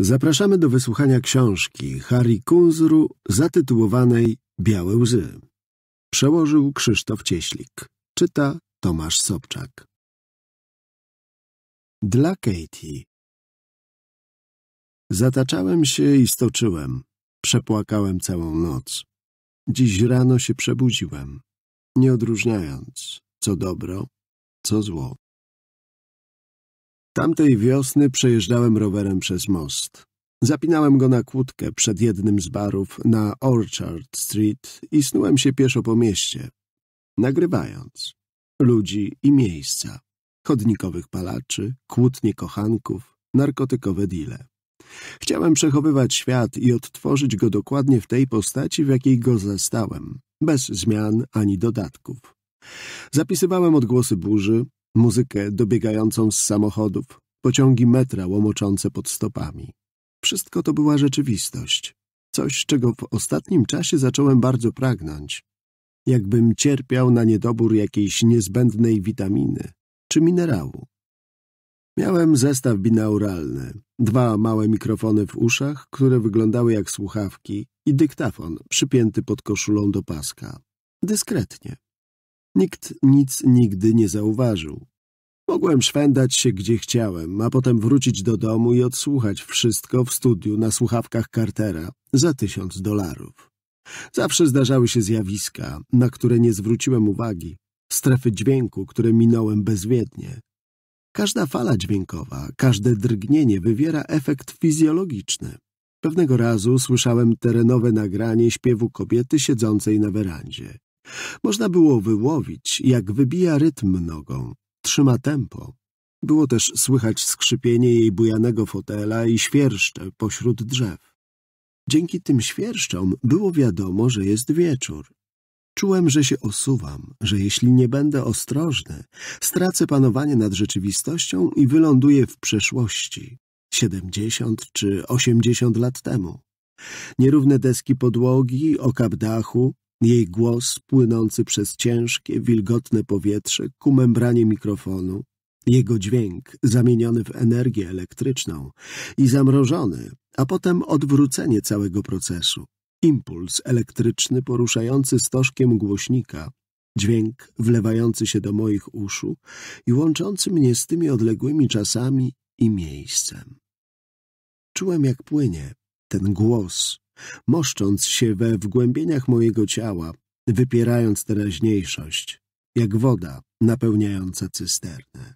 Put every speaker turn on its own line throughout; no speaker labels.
Zapraszamy do wysłuchania książki Harry Kunzru zatytułowanej Białe łzy. Przełożył Krzysztof Cieślik. Czyta Tomasz Sobczak. Dla Katie. Zataczałem się i stoczyłem. Przepłakałem całą noc. Dziś rano się przebudziłem, nie odróżniając, co dobro, co zło. Tamtej wiosny przejeżdżałem rowerem przez most. Zapinałem go na kłódkę przed jednym z barów na Orchard Street i snułem się pieszo po mieście, nagrywając ludzi i miejsca, chodnikowych palaczy, kłótnie kochanków, narkotykowe dile. Chciałem przechowywać świat i odtworzyć go dokładnie w tej postaci, w jakiej go zastałem, bez zmian ani dodatków. Zapisywałem odgłosy burzy, muzykę dobiegającą z samochodów, pociągi metra łomoczące pod stopami. Wszystko to była rzeczywistość, coś, czego w ostatnim czasie zacząłem bardzo pragnąć. Jakbym cierpiał na niedobór jakiejś niezbędnej witaminy czy minerału. Miałem zestaw binauralny, dwa małe mikrofony w uszach, które wyglądały jak słuchawki i dyktafon przypięty pod koszulą do paska. Dyskretnie. Nikt nic nigdy nie zauważył. Mogłem szwendać się gdzie chciałem, a potem wrócić do domu i odsłuchać wszystko w studiu na słuchawkach Cartera za tysiąc dolarów. Zawsze zdarzały się zjawiska, na które nie zwróciłem uwagi, strefy dźwięku, które minąłem bezwiednie. Każda fala dźwiękowa, każde drgnienie wywiera efekt fizjologiczny. Pewnego razu słyszałem terenowe nagranie śpiewu kobiety siedzącej na werandzie. Można było wyłowić, jak wybija rytm nogą, trzyma tempo. Było też słychać skrzypienie jej bujanego fotela i świerszcze pośród drzew. Dzięki tym świerszczom było wiadomo, że jest wieczór. Czułem, że się osuwam, że jeśli nie będę ostrożny, stracę panowanie nad rzeczywistością i wyląduję w przeszłości, siedemdziesiąt czy osiemdziesiąt lat temu. Nierówne deski podłogi, okap dachu, jej głos płynący przez ciężkie, wilgotne powietrze ku membranie mikrofonu, jego dźwięk zamieniony w energię elektryczną i zamrożony, a potem odwrócenie całego procesu. Impuls elektryczny poruszający stożkiem głośnika, dźwięk wlewający się do moich uszu i łączący mnie z tymi odległymi czasami i miejscem. Czułem, jak płynie ten głos moszcząc się we wgłębieniach mojego ciała, wypierając teraźniejszość, jak woda napełniająca cysternę.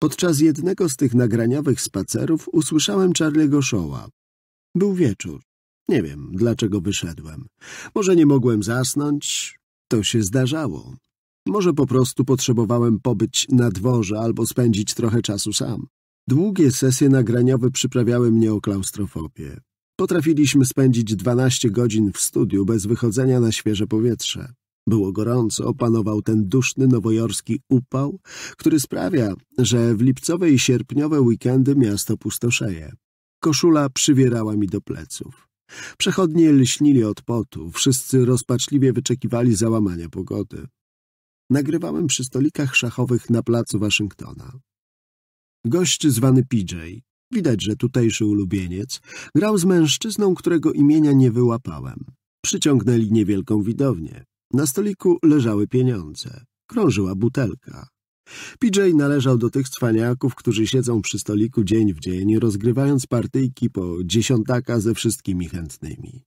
Podczas jednego z tych nagraniowych spacerów usłyszałem Charlie'ego Shoa. Był wieczór. Nie wiem, dlaczego wyszedłem. Może nie mogłem zasnąć? To się zdarzało. Może po prostu potrzebowałem pobyć na dworze albo spędzić trochę czasu sam. Długie sesje nagraniowe przyprawiały mnie o klaustrofobię. Potrafiliśmy spędzić 12 godzin w studiu bez wychodzenia na świeże powietrze. Było gorąco, panował ten duszny nowojorski upał, który sprawia, że w lipcowe i sierpniowe weekendy miasto pustoszeje. Koszula przywierała mi do pleców. Przechodnie lśnili od potu, wszyscy rozpaczliwie wyczekiwali załamania pogody. Nagrywałem przy stolikach szachowych na placu Waszyngtona. Gość zwany PJ, Widać, że tutejszy ulubieniec grał z mężczyzną, którego imienia nie wyłapałem. Przyciągnęli niewielką widownię. Na stoliku leżały pieniądze. Krążyła butelka. PJ należał do tych cwaniaków, którzy siedzą przy stoliku dzień w dzień, rozgrywając partyjki po dziesiątaka ze wszystkimi chętnymi.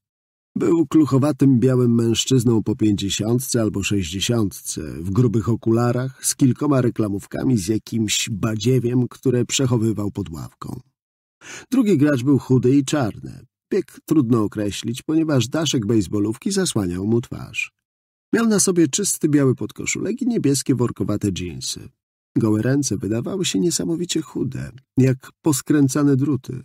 Był kluchowatym białym mężczyzną po pięćdziesiątce albo sześćdziesiątce, w grubych okularach, z kilkoma reklamówkami z jakimś badziewiem, które przechowywał pod ławką. Drugi gracz był chudy i czarny. Bieg trudno określić, ponieważ daszek bejsbolówki zasłaniał mu twarz. Miał na sobie czysty biały podkoszulek i niebieskie workowate dżinsy. Gołe ręce wydawały się niesamowicie chude, jak poskręcane druty.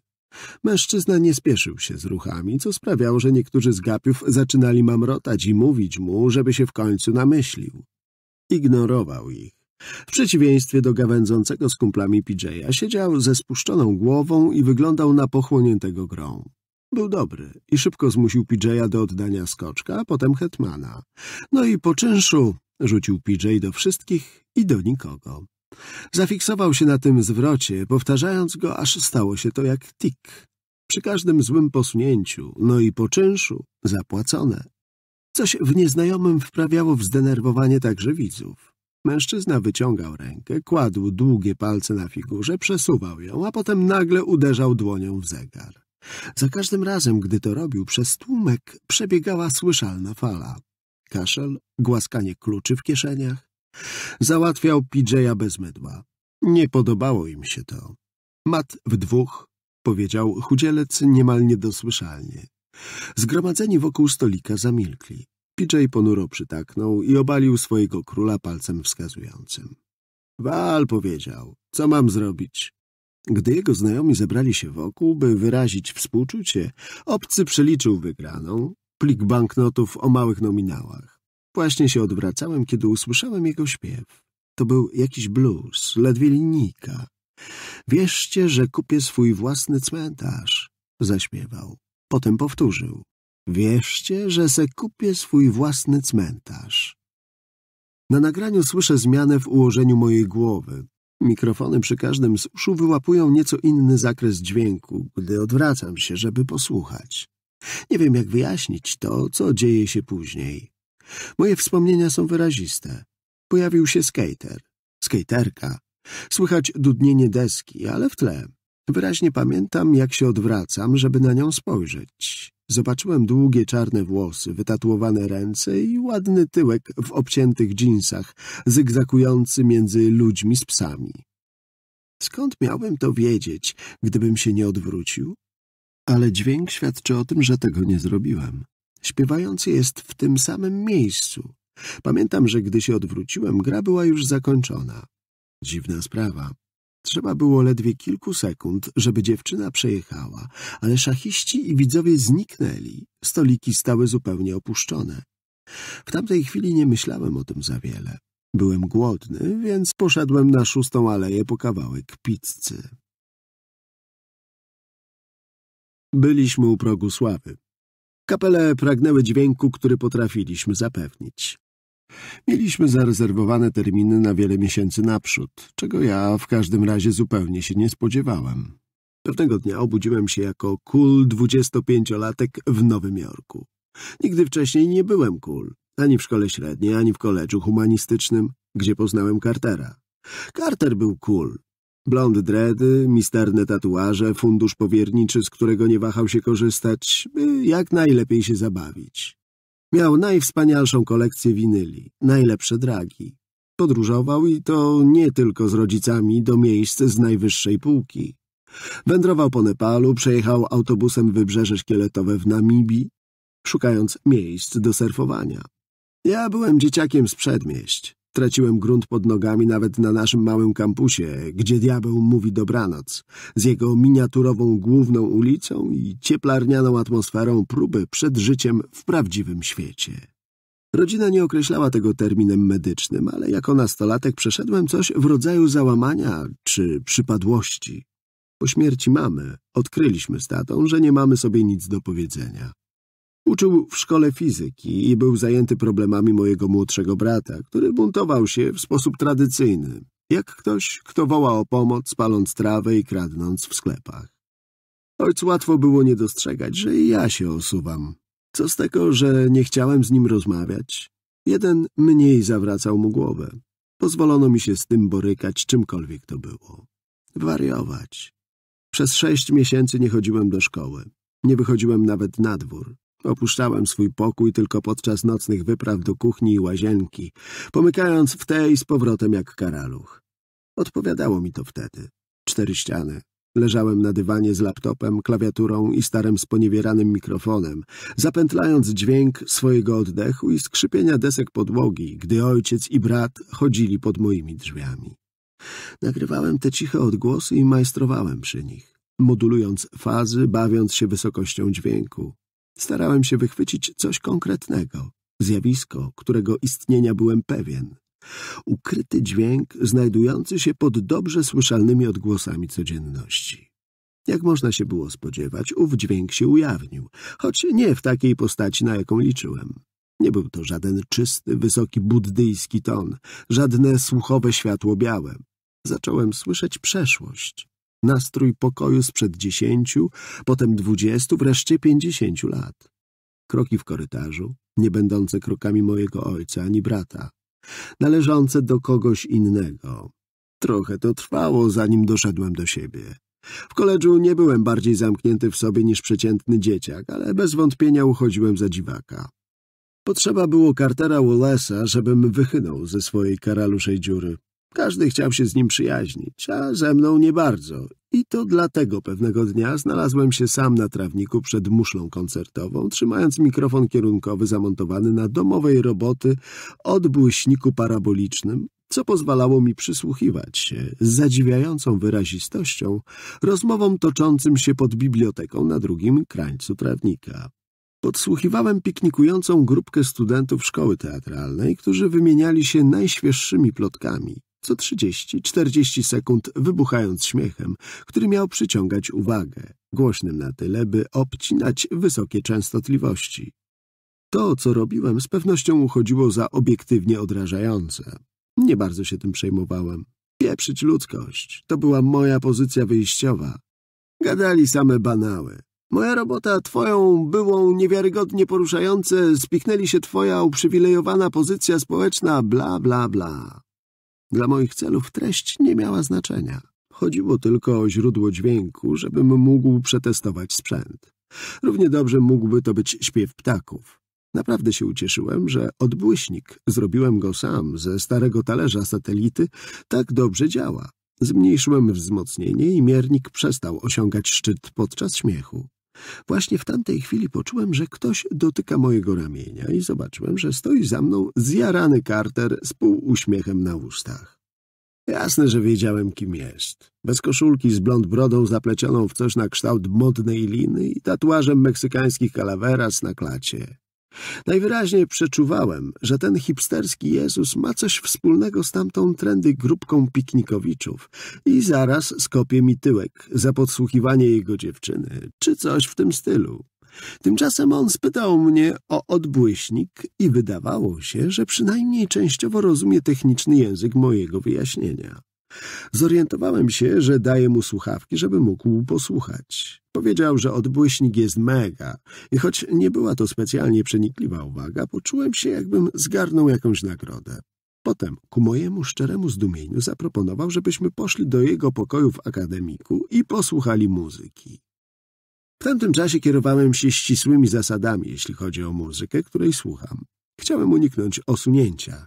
Mężczyzna nie spieszył się z ruchami, co sprawiało, że niektórzy z gapiów zaczynali mamrotać i mówić mu, żeby się w końcu namyślił. Ignorował ich. W przeciwieństwie do gawędzącego z kumplami PJ'a siedział ze spuszczoną głową i wyglądał na pochłoniętego grą. Był dobry i szybko zmusił PJ'a do oddania skoczka, a potem hetmana. No i po czynszu rzucił PJ do wszystkich i do nikogo. Zafiksował się na tym zwrocie, powtarzając go, aż stało się to jak tik. Przy każdym złym posunięciu, no i po czynszu, zapłacone. Coś w nieznajomym wprawiało w zdenerwowanie także widzów. Mężczyzna wyciągał rękę, kładł długie palce na figurze, przesuwał ją, a potem nagle uderzał dłonią w zegar. Za każdym razem, gdy to robił, przez tłumek przebiegała słyszalna fala. Kaszel, głaskanie kluczy w kieszeniach, Załatwiał PJ'a bez mydła. Nie podobało im się to. Mat w dwóch, powiedział chudzielec niemal niedosłyszalnie. Zgromadzeni wokół stolika zamilkli. PJ ponuro przytaknął i obalił swojego króla palcem wskazującym. Wal powiedział, co mam zrobić? Gdy jego znajomi zebrali się wokół, by wyrazić współczucie, obcy przeliczył wygraną, plik banknotów o małych nominałach. Właśnie się odwracałem, kiedy usłyszałem jego śpiew. To był jakiś blues, ledwie linijka. Wierzcie, że kupię swój własny cmentarz, zaśpiewał. Potem powtórzył. Wierzcie, że se kupię swój własny cmentarz. Na nagraniu słyszę zmianę w ułożeniu mojej głowy. Mikrofony przy każdym z uszu wyłapują nieco inny zakres dźwięku, gdy odwracam się, żeby posłuchać. Nie wiem, jak wyjaśnić to, co dzieje się później. Moje wspomnienia są wyraziste. Pojawił się skater, skaterka. Słychać dudnienie deski, ale w tle. Wyraźnie pamiętam, jak się odwracam, żeby na nią spojrzeć. Zobaczyłem długie czarne włosy, wytatuowane ręce i ładny tyłek w obciętych dżinsach, zygzakujący między ludźmi z psami. Skąd miałbym to wiedzieć, gdybym się nie odwrócił? Ale dźwięk świadczy o tym, że tego nie zrobiłem. Śpiewający jest w tym samym miejscu. Pamiętam, że gdy się odwróciłem, gra była już zakończona. Dziwna sprawa. Trzeba było ledwie kilku sekund, żeby dziewczyna przejechała, ale szachiści i widzowie zniknęli. Stoliki stały zupełnie opuszczone. W tamtej chwili nie myślałem o tym za wiele. Byłem głodny, więc poszedłem na szóstą aleję po kawałek pizzy. Byliśmy u progu sławy. Kapele pragnęły dźwięku, który potrafiliśmy zapewnić. Mieliśmy zarezerwowane terminy na wiele miesięcy naprzód, czego ja w każdym razie zupełnie się nie spodziewałem. Pewnego dnia obudziłem się jako kul 25-latek w Nowym Jorku. Nigdy wcześniej nie byłem kul, ani w szkole średniej, ani w koledżu humanistycznym, gdzie poznałem Cartera. Carter był kul, Blond dredy, misterne tatuaże, fundusz powierniczy, z którego nie wahał się korzystać, by jak najlepiej się zabawić. Miał najwspanialszą kolekcję winyli, najlepsze dragi. Podróżował i to nie tylko z rodzicami do miejsc z najwyższej półki. Wędrował po Nepalu, przejechał autobusem wybrzeże szkieletowe w Namibii, szukając miejsc do surfowania. Ja byłem dzieciakiem z przedmieść. Traciłem grunt pod nogami nawet na naszym małym kampusie, gdzie diabeł mówi dobranoc, z jego miniaturową główną ulicą i cieplarnianą atmosferą próby przed życiem w prawdziwym świecie. Rodzina nie określała tego terminem medycznym, ale jako nastolatek przeszedłem coś w rodzaju załamania czy przypadłości. Po śmierci mamy odkryliśmy z tatą, że nie mamy sobie nic do powiedzenia. Uczył w szkole fizyki i był zajęty problemami mojego młodszego brata, który buntował się w sposób tradycyjny, jak ktoś, kto woła o pomoc, paląc trawę i kradnąc w sklepach. Ojcu łatwo było nie dostrzegać, że i ja się osuwam. Co z tego, że nie chciałem z nim rozmawiać? Jeden mniej zawracał mu głowę. Pozwolono mi się z tym borykać, czymkolwiek to było. Wariować. Przez sześć miesięcy nie chodziłem do szkoły. Nie wychodziłem nawet na dwór. Opuszczałem swój pokój tylko podczas nocnych wypraw do kuchni i łazienki, pomykając w tej z powrotem jak karaluch. Odpowiadało mi to wtedy. Cztery ściany. Leżałem na dywanie z laptopem, klawiaturą i starym sponiewieranym mikrofonem, zapętlając dźwięk swojego oddechu i skrzypienia desek podłogi, gdy ojciec i brat chodzili pod moimi drzwiami. Nagrywałem te ciche odgłosy i majstrowałem przy nich modulując fazy, bawiąc się wysokością dźwięku. Starałem się wychwycić coś konkretnego, zjawisko, którego istnienia byłem pewien. Ukryty dźwięk znajdujący się pod dobrze słyszalnymi odgłosami codzienności. Jak można się było spodziewać, ów dźwięk się ujawnił, choć nie w takiej postaci, na jaką liczyłem. Nie był to żaden czysty, wysoki buddyjski ton, żadne słuchowe światło białe. Zacząłem słyszeć przeszłość, nastrój pokoju sprzed dziesięciu, potem dwudziestu, wreszcie pięćdziesięciu lat. Kroki w korytarzu, nie będące krokami mojego ojca ani brata, należące do kogoś innego. Trochę to trwało, zanim doszedłem do siebie. W koledżu nie byłem bardziej zamknięty w sobie niż przeciętny dzieciak, ale bez wątpienia uchodziłem za dziwaka. Potrzeba było Cartera Wallace'a, żebym wychynął ze swojej karaluszej dziury. Każdy chciał się z nim przyjaźnić, a ze mną nie bardzo. I to dlatego pewnego dnia znalazłem się sam na trawniku przed muszlą koncertową, trzymając mikrofon kierunkowy zamontowany na domowej roboty odbłyśniku parabolicznym, co pozwalało mi przysłuchiwać się z zadziwiającą wyrazistością rozmowom toczącym się pod biblioteką na drugim krańcu trawnika. Podsłuchiwałem piknikującą grupkę studentów szkoły teatralnej, którzy wymieniali się najświeższymi plotkami, co trzydzieści, czterdzieści sekund wybuchając śmiechem, który miał przyciągać uwagę, głośnym na tyle, by obcinać wysokie częstotliwości. To, co robiłem, z pewnością uchodziło za obiektywnie odrażające. Nie bardzo się tym przejmowałem. Pieprzyć ludzkość. To była moja pozycja wyjściowa. Gadali same banały. Moja robota twoją byłą niewiarygodnie poruszające, spiknęli się twoja uprzywilejowana pozycja społeczna, bla, bla, bla. Dla moich celów treść nie miała znaczenia. Chodziło tylko o źródło dźwięku, żebym mógł przetestować sprzęt. Równie dobrze mógłby to być śpiew ptaków. Naprawdę się ucieszyłem, że odbłyśnik, zrobiłem go sam ze starego talerza satelity, tak dobrze działa. Zmniejszyłem wzmocnienie i miernik przestał osiągać szczyt podczas śmiechu. Właśnie w tamtej chwili poczułem, że ktoś dotyka mojego ramienia i zobaczyłem, że stoi za mną zjarany Carter z półuśmiechem na ustach. Jasne, że wiedziałem, kim jest. Bez koszulki, z blond brodą zaplecioną w coś na kształt modnej liny i tatuażem meksykańskich kalaweras na klacie. Najwyraźniej przeczuwałem, że ten hipsterski Jezus ma coś wspólnego z tamtą trendy grupką piknikowiczów i zaraz skopie mi tyłek za podsłuchiwanie jego dziewczyny, czy coś w tym stylu. Tymczasem on spytał mnie o odbłyśnik i wydawało się, że przynajmniej częściowo rozumie techniczny język mojego wyjaśnienia. Zorientowałem się, że daję mu słuchawki, żeby mógł posłuchać. Powiedział, że odbłyśnik jest mega i choć nie była to specjalnie przenikliwa uwaga, poczułem się, jakbym zgarnął jakąś nagrodę. Potem, ku mojemu szczeremu zdumieniu, zaproponował, żebyśmy poszli do jego pokoju w akademiku i posłuchali muzyki. W tamtym czasie kierowałem się ścisłymi zasadami, jeśli chodzi o muzykę, której słucham. Chciałem uniknąć osunięcia.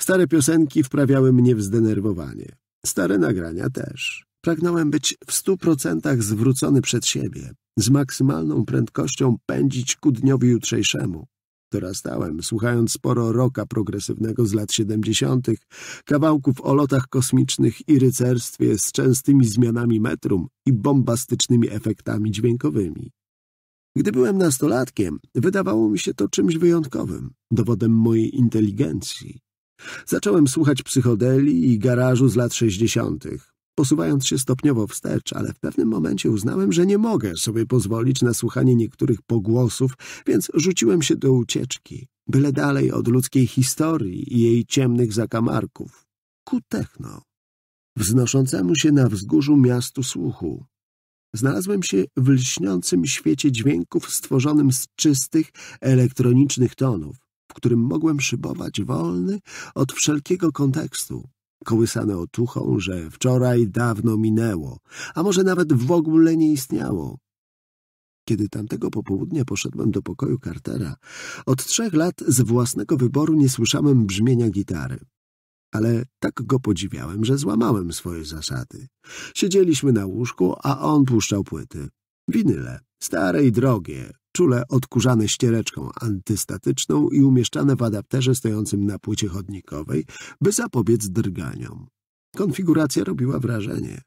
Stare piosenki wprawiały mnie w zdenerwowanie. Stare nagrania też. Pragnąłem być w stu procentach zwrócony przed siebie, z maksymalną prędkością pędzić ku dniowi jutrzejszemu. Dorastałem, słuchając sporo roka progresywnego z lat 70., kawałków o lotach kosmicznych i rycerstwie z częstymi zmianami metrum i bombastycznymi efektami dźwiękowymi. Gdy byłem nastolatkiem, wydawało mi się to czymś wyjątkowym, dowodem mojej inteligencji. Zacząłem słuchać psychodeli i garażu z lat 60., posuwając się stopniowo wstecz, ale w pewnym momencie uznałem, że nie mogę sobie pozwolić na słuchanie niektórych pogłosów, więc rzuciłem się do ucieczki, byle dalej od ludzkiej historii i jej ciemnych zakamarków, ku techno, wznoszącemu się na wzgórzu miastu słuchu. Znalazłem się w lśniącym świecie dźwięków stworzonym z czystych, elektronicznych tonów, którym mogłem szybować wolny od wszelkiego kontekstu, kołysany otuchą, że wczoraj dawno minęło, a może nawet w ogóle nie istniało. Kiedy tamtego popołudnia poszedłem do pokoju Cartera, od trzech lat z własnego wyboru nie słyszałem brzmienia gitary. Ale tak go podziwiałem, że złamałem swoje zasady. Siedzieliśmy na łóżku, a on puszczał płyty. Winyle, stare i drogie, czule odkurzane ściereczką antystatyczną i umieszczane w adapterze stojącym na płycie chodnikowej, by zapobiec drganiom. Konfiguracja robiła wrażenie.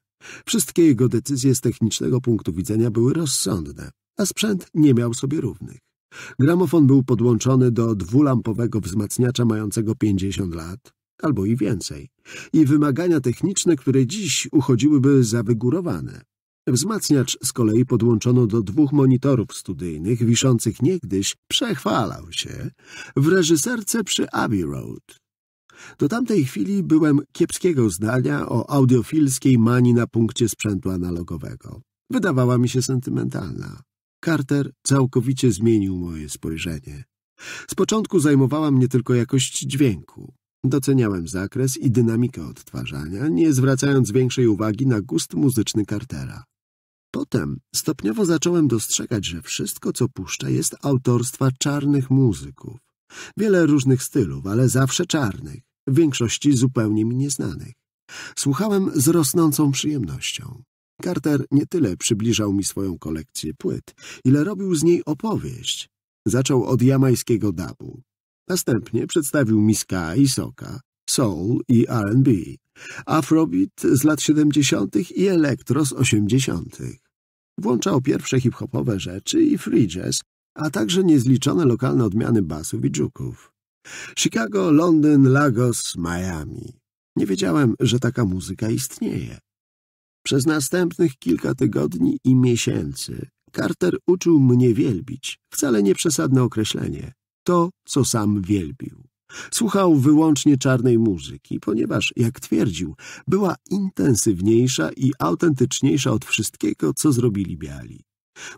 Wszystkie jego decyzje z technicznego punktu widzenia były rozsądne, a sprzęt nie miał sobie równych. Gramofon był podłączony do dwulampowego wzmacniacza mającego 50 lat, albo i więcej, i wymagania techniczne, które dziś uchodziłyby za wygórowane. Wzmacniacz z kolei podłączono do dwóch monitorów studyjnych wiszących niegdyś, przechwalał się, w reżyserce przy Abbey Road. Do tamtej chwili byłem kiepskiego zdania o audiofilskiej mani na punkcie sprzętu analogowego. Wydawała mi się sentymentalna. Carter całkowicie zmienił moje spojrzenie. Z początku zajmowała mnie tylko jakość dźwięku. Doceniałem zakres i dynamikę odtwarzania, nie zwracając większej uwagi na gust muzyczny Cartera. Potem stopniowo zacząłem dostrzegać, że wszystko, co puszczę, jest autorstwa czarnych muzyków. Wiele różnych stylów, ale zawsze czarnych, w większości zupełnie mi nieznanych. Słuchałem z rosnącą przyjemnością. Carter nie tyle przybliżał mi swoją kolekcję płyt, ile robił z niej opowieść. Zaczął od jamańskiego dabu. Następnie przedstawił mi ska i soka, soul i R&B, afrobeat z lat 70. i elektro z 80. Włączał pierwsze hip-hopowe rzeczy i free jazz, a także niezliczone lokalne odmiany basów i dżuków. Chicago, Londyn, Lagos, Miami. Nie wiedziałem, że taka muzyka istnieje. Przez następnych kilka tygodni i miesięcy Carter uczył mnie wielbić, wcale nie przesadne określenie, to, co sam wielbił. Słuchał wyłącznie czarnej muzyki, ponieważ, jak twierdził, była intensywniejsza i autentyczniejsza od wszystkiego, co zrobili biali.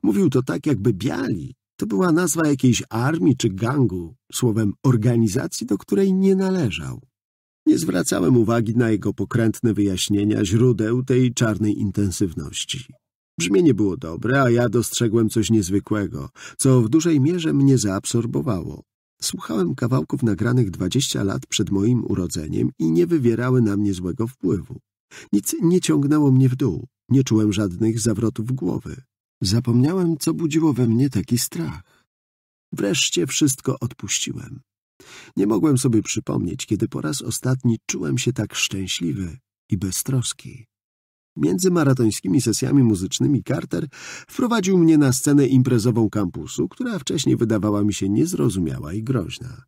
Mówił to tak, jakby biali to była nazwa jakiejś armii czy gangu, słowem organizacji, do której nie należał. Nie zwracałem uwagi na jego pokrętne wyjaśnienia źródeł tej czarnej intensywności. Brzmienie było dobre, a ja dostrzegłem coś niezwykłego, co w dużej mierze mnie zaabsorbowało. Słuchałem kawałków nagranych dwadzieścia lat przed moim urodzeniem i nie wywierały na mnie złego wpływu. Nic nie ciągnęło mnie w dół, nie czułem żadnych zawrotów głowy. Zapomniałem, co budziło we mnie taki strach. Wreszcie wszystko odpuściłem. Nie mogłem sobie przypomnieć, kiedy po raz ostatni czułem się tak szczęśliwy i bez troski. Między maratońskimi sesjami muzycznymi Carter wprowadził mnie na scenę imprezową kampusu, która wcześniej wydawała mi się niezrozumiała i groźna.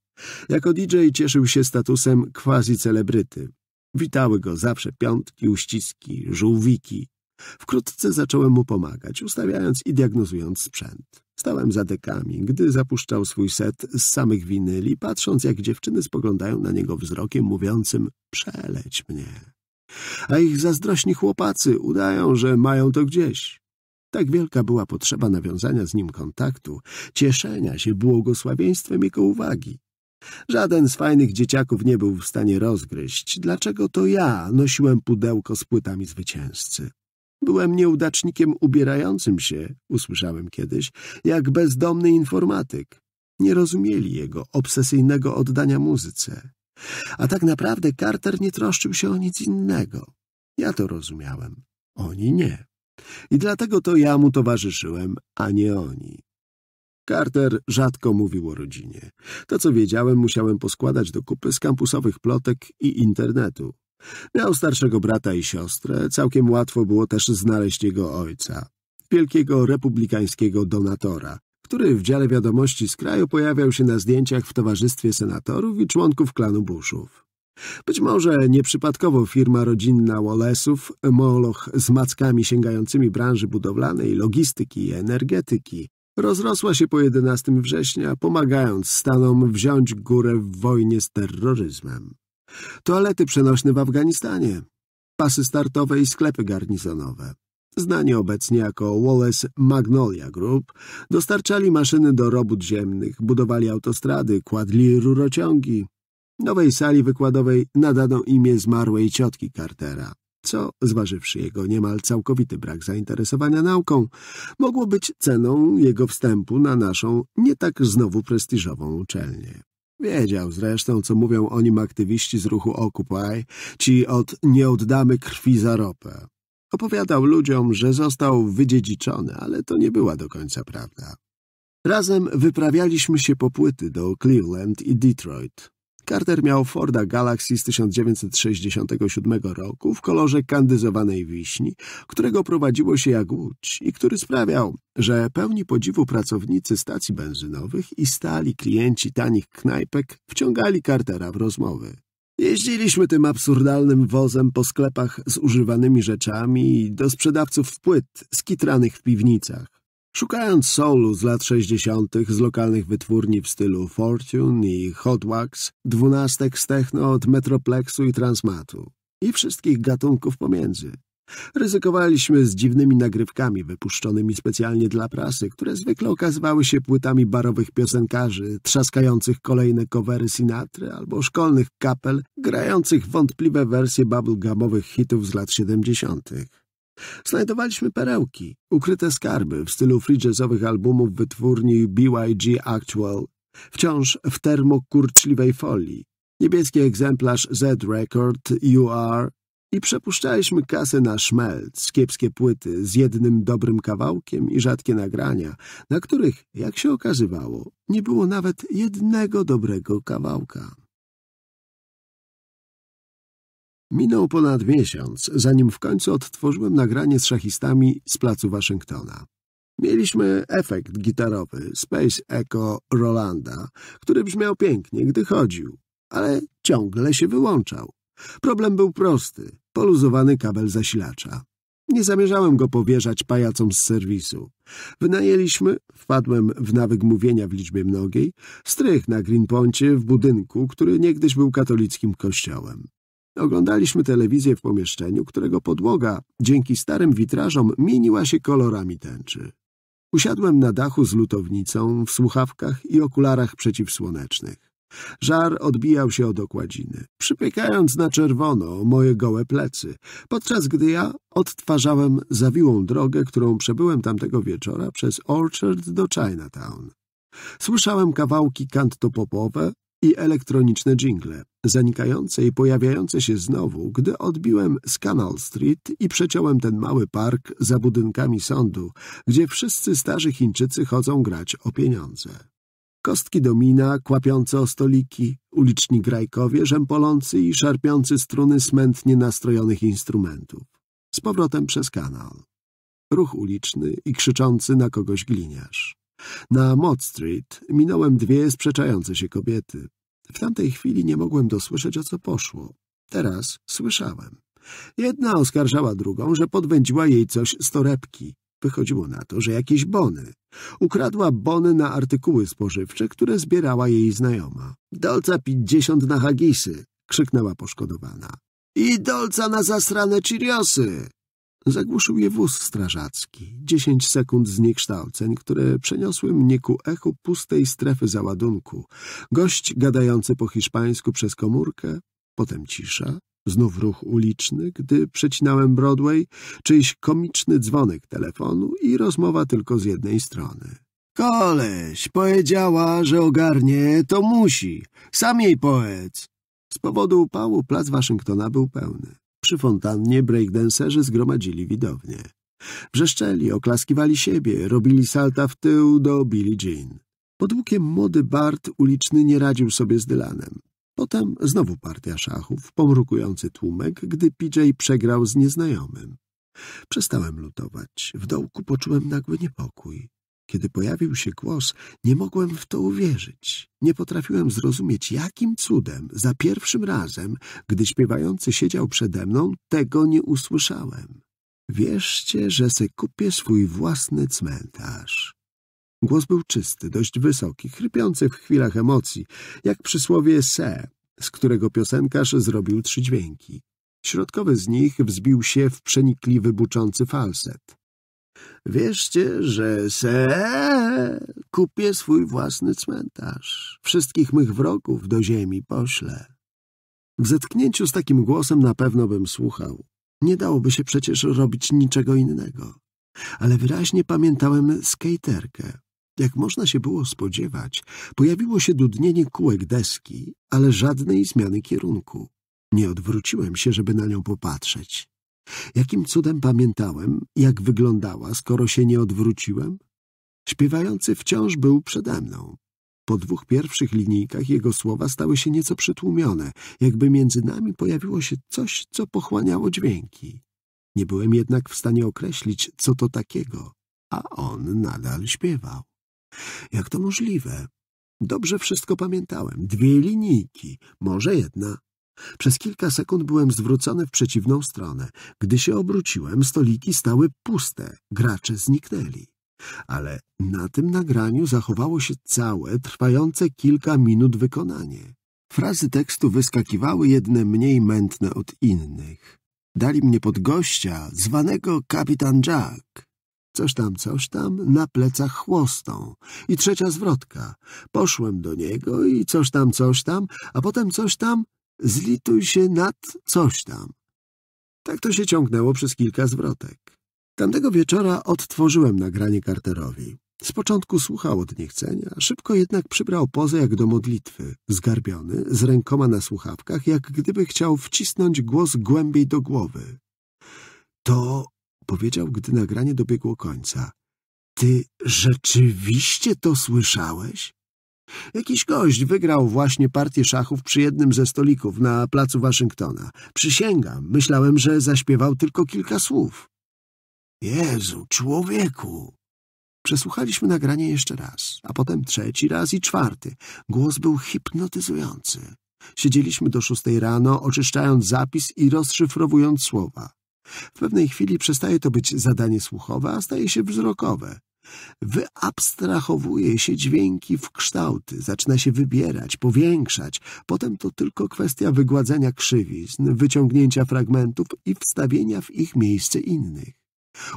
Jako DJ cieszył się statusem quasi-celebryty. Witały go zawsze piątki, uściski, żółwiki. Wkrótce zacząłem mu pomagać, ustawiając i diagnozując sprzęt. Stałem za dekami, gdy zapuszczał swój set z samych winyli, patrząc jak dziewczyny spoglądają na niego wzrokiem mówiącym — przeleć mnie a ich zazdrośni chłopacy udają, że mają to gdzieś. Tak wielka była potrzeba nawiązania z nim kontaktu, cieszenia się błogosławieństwem jego uwagi. Żaden z fajnych dzieciaków nie był w stanie rozgryźć, dlaczego to ja nosiłem pudełko z płytami zwycięzcy. Byłem nieudacznikiem ubierającym się, usłyszałem kiedyś, jak bezdomny informatyk. Nie rozumieli jego obsesyjnego oddania muzyce. A tak naprawdę Carter nie troszczył się o nic innego. Ja to rozumiałem. Oni nie. I dlatego to ja mu towarzyszyłem, a nie oni. Carter rzadko mówił o rodzinie. To, co wiedziałem, musiałem poskładać do kupy z kampusowych plotek i internetu. Miał starszego brata i siostrę, całkiem łatwo było też znaleźć jego ojca, wielkiego republikańskiego donatora, który w dziale wiadomości z kraju pojawiał się na zdjęciach w towarzystwie senatorów i członków klanu Bushów. Być może nieprzypadkowo firma rodzinna Wallace'ów, Moloch z mackami sięgającymi branży budowlanej, logistyki i energetyki, rozrosła się po 11 września, pomagając Stanom wziąć górę w wojnie z terroryzmem. Toalety przenośne w Afganistanie, pasy startowe i sklepy garnizonowe znani obecnie jako Wallace Magnolia Group, dostarczali maszyny do robót ziemnych, budowali autostrady, kładli rurociągi. Nowej sali wykładowej nadano imię zmarłej ciotki Cartera, co, zważywszy jego niemal całkowity brak zainteresowania nauką, mogło być ceną jego wstępu na naszą nie tak znowu prestiżową uczelnię. Wiedział zresztą, co mówią o nim aktywiści z ruchu Occupy, ci od nie oddamy krwi za ropę. Opowiadał ludziom, że został wydziedziczony, ale to nie była do końca prawda. Razem wyprawialiśmy się po płyty do Cleveland i Detroit. Carter miał Forda Galaxy z 1967 roku w kolorze kandyzowanej wiśni, którego prowadziło się jak łódź i który sprawiał, że pełni podziwu pracownicy stacji benzynowych i stali klienci tanich knajpek wciągali Cartera w rozmowy. Jeździliśmy tym absurdalnym wozem po sklepach z używanymi rzeczami i do sprzedawców płyt skitranych w piwnicach, szukając solu z lat 60. z lokalnych wytwórni w stylu Fortune i Hot Wax, dwunastek z techno od Metroplexu i Transmatu i wszystkich gatunków pomiędzy. Ryzykowaliśmy z dziwnymi nagrywkami wypuszczonymi specjalnie dla prasy, które zwykle okazywały się płytami barowych piosenkarzy, trzaskających kolejne covery Sinatry albo szkolnych kapel, grających wątpliwe wersje bubblegumowych hitów z lat 70. Znajdowaliśmy perełki, ukryte skarby w stylu free jazzowych albumów wytwórni BYG Actual, wciąż w termokurczliwej folii, niebieski egzemplarz Z-Record UR i przepuszczaliśmy kasę na szmelc, kiepskie płyty z jednym dobrym kawałkiem i rzadkie nagrania, na których, jak się okazywało, nie było nawet jednego dobrego kawałka. Minął ponad miesiąc, zanim w końcu odtworzyłem nagranie z szachistami z placu Waszyngtona. Mieliśmy efekt gitarowy Space Echo Rolanda, który brzmiał pięknie, gdy chodził, ale ciągle się wyłączał, Problem był prosty. Poluzowany kabel zasilacza. Nie zamierzałem go powierzać pajacom z serwisu. Wynajęliśmy, wpadłem w nawyk mówienia w liczbie mnogiej, strych na Greenponcie w budynku, który niegdyś był katolickim kościołem. Oglądaliśmy telewizję w pomieszczeniu, którego podłoga, dzięki starym witrażom, mieniła się kolorami tęczy. Usiadłem na dachu z lutownicą, w słuchawkach i okularach przeciwsłonecznych. Żar odbijał się od okładziny, przypiekając na czerwono moje gołe plecy, podczas gdy ja odtwarzałem zawiłą drogę, którą przebyłem tamtego wieczora przez Orchard do Chinatown. Słyszałem kawałki kantopopowe i elektroniczne dżingle, zanikające i pojawiające się znowu, gdy odbiłem z Canal Street i przeciąłem ten mały park za budynkami sądu, gdzie wszyscy starzy Chińczycy chodzą grać o pieniądze kostki domina, kłapiące o stoliki, uliczni grajkowie rzępolący i szarpiący struny smętnie nastrojonych instrumentów. Z powrotem przez kanał. Ruch uliczny i krzyczący na kogoś gliniarz. Na Mott Street minąłem dwie sprzeczające się kobiety. W tamtej chwili nie mogłem dosłyszeć, o co poszło. Teraz słyszałem. Jedna oskarżała drugą, że podwędziła jej coś z torebki. Wychodziło na to, że jakieś bony. Ukradła bony na artykuły spożywcze, które zbierała jej znajoma. Dolca pięćdziesiąt na hagisy! krzyknęła poszkodowana. I dolca na zasrane Cheeriosy! Zagłuszył je wóz strażacki. Dziesięć sekund zniekształceń, które przeniosły mnie ku echu pustej strefy załadunku. Gość gadający po hiszpańsku przez komórkę, potem cisza, Znów ruch uliczny, gdy przecinałem Broadway, czyjś komiczny dzwonek telefonu i rozmowa tylko z jednej strony. Koleś, powiedziała, że ogarnie, to musi. Sam jej poec. Z powodu upału plac Waszyngtona był pełny. Przy fontannie breakdancerzy zgromadzili widownię. Wrzeszczeli, oklaskiwali siebie, robili salta w tył do Billie Jean. Pod łukiem młody Bart uliczny nie radził sobie z Dylanem. Potem znowu partia szachów, pomrukujący tłumek, gdy PJ przegrał z nieznajomym. Przestałem lutować. W dołku poczułem nagły niepokój. Kiedy pojawił się głos, nie mogłem w to uwierzyć. Nie potrafiłem zrozumieć, jakim cudem za pierwszym razem, gdy śpiewający siedział przede mną, tego nie usłyszałem. Wierzcie, że se kupię swój własny cmentarz. Głos był czysty, dość wysoki, chrypiący w chwilach emocji, jak przysłowie se, z którego piosenkarz zrobił trzy dźwięki. Środkowy z nich wzbił się w przenikliwy, buczący falset. Wierzcie, że se kupię swój własny cmentarz. Wszystkich mych wrogów do ziemi poślę. W zetknięciu z takim głosem na pewno bym słuchał. Nie dałoby się przecież robić niczego innego. Ale wyraźnie pamiętałem skaterkę, jak można się było spodziewać, pojawiło się dudnienie kółek deski, ale żadnej zmiany kierunku. Nie odwróciłem się, żeby na nią popatrzeć. Jakim cudem pamiętałem, jak wyglądała, skoro się nie odwróciłem? Śpiewający wciąż był przede mną. Po dwóch pierwszych linijkach jego słowa stały się nieco przytłumione, jakby między nami pojawiło się coś, co pochłaniało dźwięki. Nie byłem jednak w stanie określić, co to takiego, a on nadal śpiewał. Jak to możliwe? Dobrze wszystko pamiętałem. Dwie linijki, może jedna. Przez kilka sekund byłem zwrócony w przeciwną stronę. Gdy się obróciłem, stoliki stały puste, gracze zniknęli. Ale na tym nagraniu zachowało się całe, trwające kilka minut wykonanie. Frazy tekstu wyskakiwały jedne mniej mętne od innych. Dali mnie pod gościa, zwanego kapitan Jack. Coś tam, coś tam, na plecach chłostą. I trzecia zwrotka. Poszłem do niego i coś tam, coś tam, a potem coś tam, zlituj się nad coś tam. Tak to się ciągnęło przez kilka zwrotek. Tamtego wieczora odtworzyłem nagranie karterowi. Z początku słuchał od niechcenia, szybko jednak przybrał pozę jak do modlitwy, zgarbiony, z rękoma na słuchawkach, jak gdyby chciał wcisnąć głos głębiej do głowy. To powiedział, gdy nagranie dobiegło końca. Ty rzeczywiście to słyszałeś? Jakiś gość wygrał właśnie partię szachów przy jednym ze stolików na placu Waszyngtona. Przysięgam, myślałem, że zaśpiewał tylko kilka słów. Jezu, człowieku! Przesłuchaliśmy nagranie jeszcze raz, a potem trzeci raz i czwarty. Głos był hipnotyzujący. Siedzieliśmy do szóstej rano, oczyszczając zapis i rozszyfrowując słowa. W pewnej chwili przestaje to być zadanie słuchowe, a staje się wzrokowe. Wyabstrahowuje się dźwięki w kształty, zaczyna się wybierać, powiększać. Potem to tylko kwestia wygładzenia krzywizn, wyciągnięcia fragmentów i wstawienia w ich miejsce innych.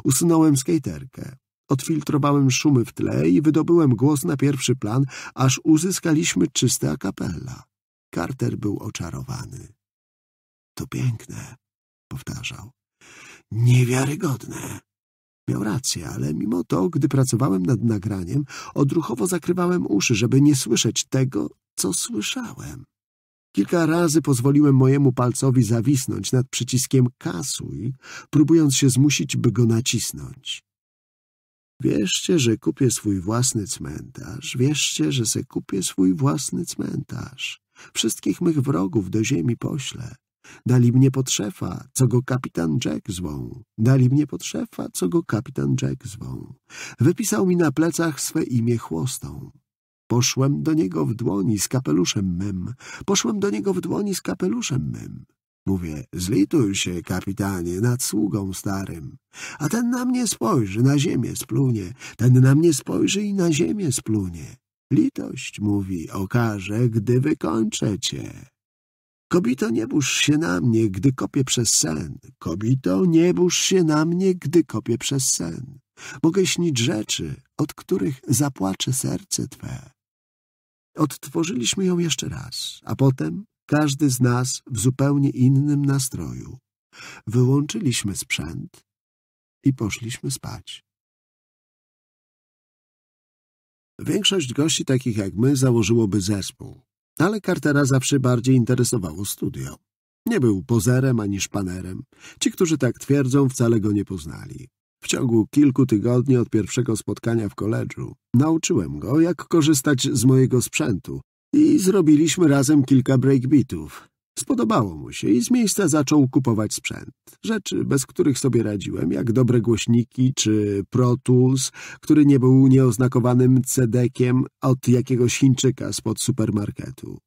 Usunąłem skaterkę, odfiltrowałem szumy w tle i wydobyłem głos na pierwszy plan, aż uzyskaliśmy czyste akapella. Carter był oczarowany. To piękne, Niewiarygodne. Miał rację, ale mimo to, gdy pracowałem nad nagraniem, odruchowo zakrywałem uszy, żeby nie słyszeć tego, co słyszałem. Kilka razy pozwoliłem mojemu palcowi zawisnąć nad przyciskiem kasuj, próbując się zmusić, by go nacisnąć. Wierzcie, że kupię swój własny cmentarz, wierzcie, że se kupię swój własny cmentarz. Wszystkich mych wrogów do ziemi poślę, Dali mnie pod szefa, co go kapitan Jack zwą. Dali mnie pod szefa, co go kapitan Jack zwą. Wypisał mi na plecach swe imię chłostą. Poszłem do niego w dłoni z kapeluszem mym. Poszłem do niego w dłoni z kapeluszem mym. Mówię, zlituj się, kapitanie, nad sługą starym. A ten na mnie spojrzy, na ziemię splunie. Ten na mnie spojrzy i na ziemię splunie. Litość, mówi, okaże, gdy wykończę cię. Kobito, nie burz się na mnie, gdy kopię przez sen. Kobito, nie burz się na mnie, gdy kopię przez sen. Mogę śnić rzeczy, od których zapłacze serce Twe. Odtworzyliśmy ją jeszcze raz, a potem każdy z nas w zupełnie innym nastroju. Wyłączyliśmy sprzęt i poszliśmy spać. Większość gości takich jak my założyłoby zespół. Ale Cartera zawsze bardziej interesowało studio. Nie był pozerem ani szpanerem. Ci, którzy tak twierdzą, wcale go nie poznali. W ciągu kilku tygodni od pierwszego spotkania w koledżu nauczyłem go, jak korzystać z mojego sprzętu i zrobiliśmy razem kilka breakbeatów. Spodobało mu się i z miejsca zaczął kupować sprzęt. Rzeczy, bez których sobie radziłem, jak dobre głośniki czy Pro Tools, który nie był nieoznakowanym cedekiem od jakiegoś Chińczyka spod supermarketu.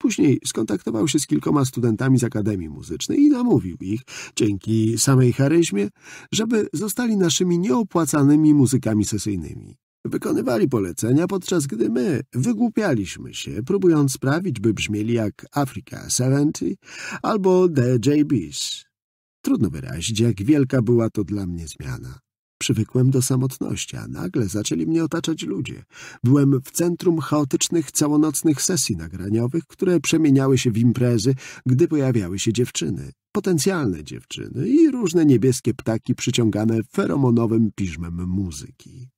Później skontaktował się z kilkoma studentami z Akademii Muzycznej i namówił ich, dzięki samej charyzmie, żeby zostali naszymi nieopłacanymi muzykami sesyjnymi. Wykonywali polecenia, podczas gdy my wygłupialiśmy się, próbując sprawić, by brzmieli jak Africa 70 albo The JBs. Trudno wyrazić, jak wielka była to dla mnie zmiana. Przywykłem do samotności, a nagle zaczęli mnie otaczać ludzie. Byłem w centrum chaotycznych, całonocnych sesji nagraniowych, które przemieniały się w imprezy, gdy pojawiały się dziewczyny, potencjalne dziewczyny i różne niebieskie ptaki przyciągane feromonowym piżmem muzyki.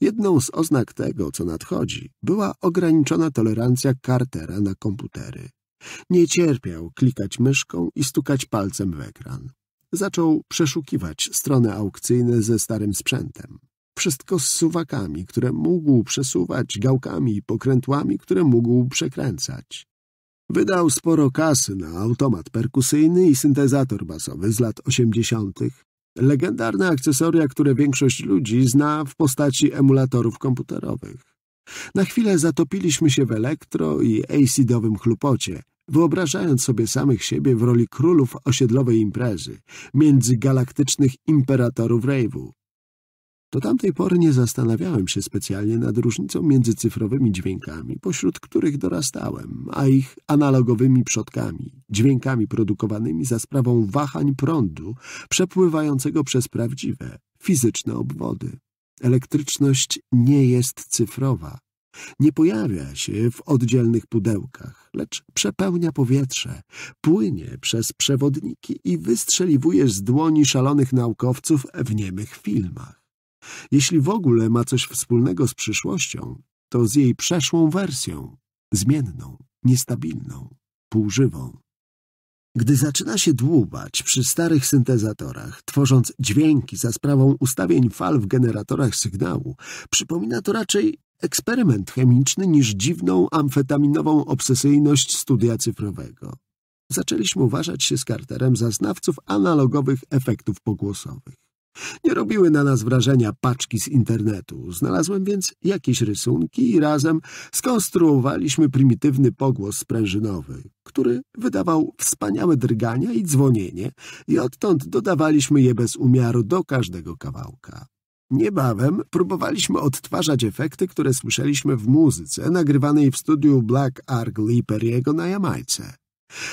Jedną z oznak tego, co nadchodzi, była ograniczona tolerancja Cartera na komputery. Nie cierpiał klikać myszką i stukać palcem w ekran. Zaczął przeszukiwać strony aukcyjne ze starym sprzętem. Wszystko z suwakami, które mógł przesuwać, gałkami i pokrętłami, które mógł przekręcać. Wydał sporo kasy na automat perkusyjny i syntezator basowy z lat osiemdziesiątych, Legendarne akcesoria, które większość ludzi zna w postaci emulatorów komputerowych. Na chwilę zatopiliśmy się w elektro i acidowym chlupocie, wyobrażając sobie samych siebie w roli królów osiedlowej imprezy, międzygalaktycznych imperatorów rave'u. Do tamtej pory nie zastanawiałem się specjalnie nad różnicą między cyfrowymi dźwiękami, pośród których dorastałem, a ich analogowymi przodkami, dźwiękami produkowanymi za sprawą wahań prądu przepływającego przez prawdziwe, fizyczne obwody. Elektryczność nie jest cyfrowa. Nie pojawia się w oddzielnych pudełkach, lecz przepełnia powietrze, płynie przez przewodniki i wystrzeliwuje z dłoni szalonych naukowców w niemych filmach. Jeśli w ogóle ma coś wspólnego z przyszłością, to z jej przeszłą wersją, zmienną, niestabilną, półżywą. Gdy zaczyna się dłubać przy starych syntezatorach, tworząc dźwięki za sprawą ustawień fal w generatorach sygnału, przypomina to raczej eksperyment chemiczny niż dziwną amfetaminową obsesyjność studia cyfrowego. Zaczęliśmy uważać się z Carterem za znawców analogowych efektów pogłosowych. Nie robiły na nas wrażenia paczki z internetu. Znalazłem więc jakieś rysunki i razem skonstruowaliśmy prymitywny pogłos sprężynowy, który wydawał wspaniałe drgania i dzwonienie i odtąd dodawaliśmy je bez umiaru do każdego kawałka. Niebawem próbowaliśmy odtwarzać efekty, które słyszeliśmy w muzyce nagrywanej w studiu Black Ark Lee Perry'ego na Jamajce.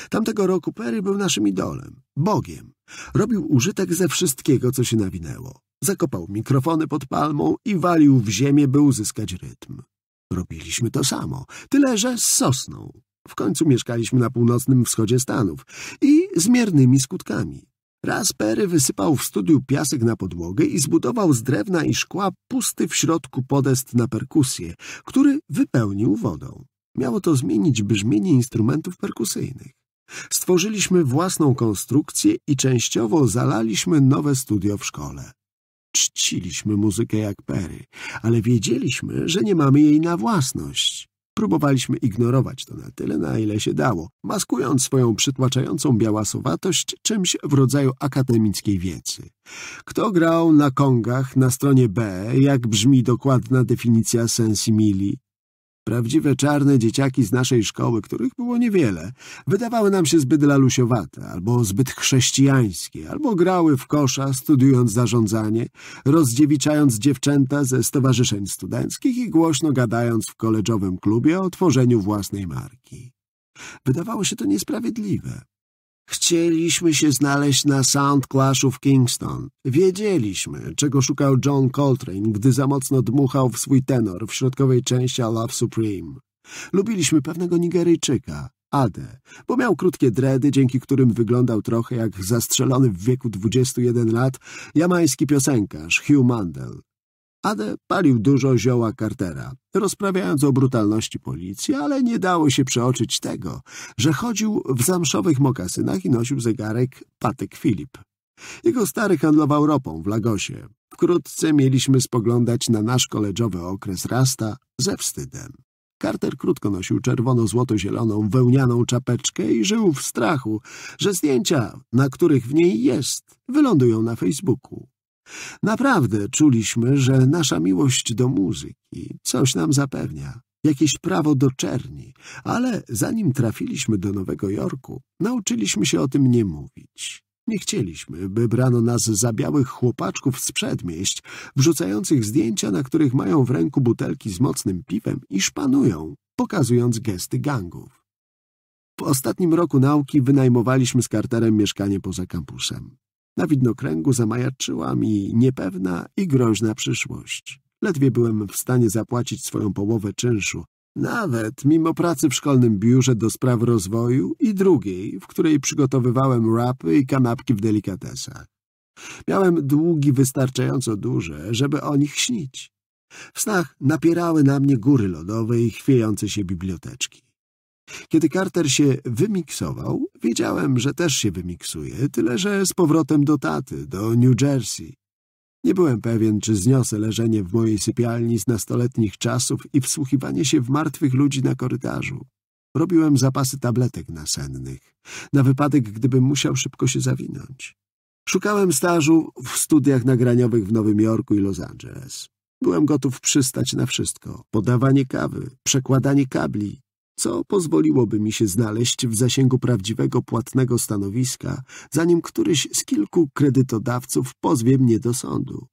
Tamtego roku Perry był naszym idolem, Bogiem. Robił użytek ze wszystkiego, co się nawinęło. Zakopał mikrofony pod palmą i walił w ziemię, by uzyskać rytm. Robiliśmy to samo, tyle że z sosną. W końcu mieszkaliśmy na północnym wschodzie Stanów i z miernymi skutkami. Raz Perry wysypał w studiu piasek na podłogę i zbudował z drewna i szkła pusty w środku podest na perkusję, który wypełnił wodą. Miało to zmienić brzmienie instrumentów perkusyjnych. Stworzyliśmy własną konstrukcję i częściowo zalaliśmy nowe studio w szkole. Czciliśmy muzykę jak pery, ale wiedzieliśmy, że nie mamy jej na własność. Próbowaliśmy ignorować to na tyle, na ile się dało, maskując swoją przytłaczającą białasowatość czymś w rodzaju akademickiej wiedzy. Kto grał na kongach na stronie B, jak brzmi dokładna definicja sensimili? Prawdziwe czarne dzieciaki z naszej szkoły, których było niewiele, wydawały nam się zbyt lalusiowate, albo zbyt chrześcijańskie, albo grały w kosza, studiując zarządzanie, rozdziewiczając dziewczęta ze stowarzyszeń studenckich i głośno gadając w koleżowym klubie o tworzeniu własnej marki. Wydawało się to niesprawiedliwe. Chcieliśmy się znaleźć na Sound Clashu w Kingston. Wiedzieliśmy, czego szukał John Coltrane, gdy za mocno dmuchał w swój tenor w środkowej części Love Supreme. Lubiliśmy pewnego Nigeryjczyka, Adę, bo miał krótkie dredy, dzięki którym wyglądał trochę jak zastrzelony w wieku 21 lat jamański piosenkarz Hugh Mandel. Adę palił dużo zioła Cartera, rozprawiając o brutalności policji, ale nie dało się przeoczyć tego, że chodził w zamszowych mokasynach i nosił zegarek Patek Filip. Jego stary handlował ropą w Lagosie. Wkrótce mieliśmy spoglądać na nasz koleżowy okres rasta ze wstydem. Carter krótko nosił czerwono-złoto-zieloną wełnianą czapeczkę i żył w strachu, że zdjęcia, na których w niej jest, wylądują na Facebooku. Naprawdę czuliśmy, że nasza miłość do muzyki coś nam zapewnia, jakieś prawo do czerni, ale zanim trafiliśmy do Nowego Jorku, nauczyliśmy się o tym nie mówić. Nie chcieliśmy, by brano nas za białych chłopaczków z przedmieść, wrzucających zdjęcia, na których mają w ręku butelki z mocnym piwem i szpanują, pokazując gesty gangów. W ostatnim roku nauki wynajmowaliśmy z Carterem mieszkanie poza kampusem. Na widnokręgu zamajaczyła mi niepewna i groźna przyszłość. Ledwie byłem w stanie zapłacić swoją połowę czynszu, nawet mimo pracy w szkolnym biurze do spraw rozwoju i drugiej, w której przygotowywałem rapy i kanapki w delikatesach. Miałem długi wystarczająco duże, żeby o nich śnić. W snach napierały na mnie góry lodowe i chwiejące się biblioteczki. Kiedy Carter się wymiksował, wiedziałem, że też się wymiksuje, tyle że z powrotem do taty, do New Jersey. Nie byłem pewien, czy zniosę leżenie w mojej sypialni z nastoletnich czasów i wsłuchiwanie się w martwych ludzi na korytarzu. Robiłem zapasy tabletek nasennych, na wypadek, gdybym musiał szybko się zawinąć. Szukałem stażu w studiach nagraniowych w Nowym Jorku i Los Angeles. Byłem gotów przystać na wszystko. Podawanie kawy, przekładanie kabli, co pozwoliłoby mi się znaleźć w zasięgu prawdziwego płatnego stanowiska, zanim któryś z kilku kredytodawców pozwie mnie do sądu.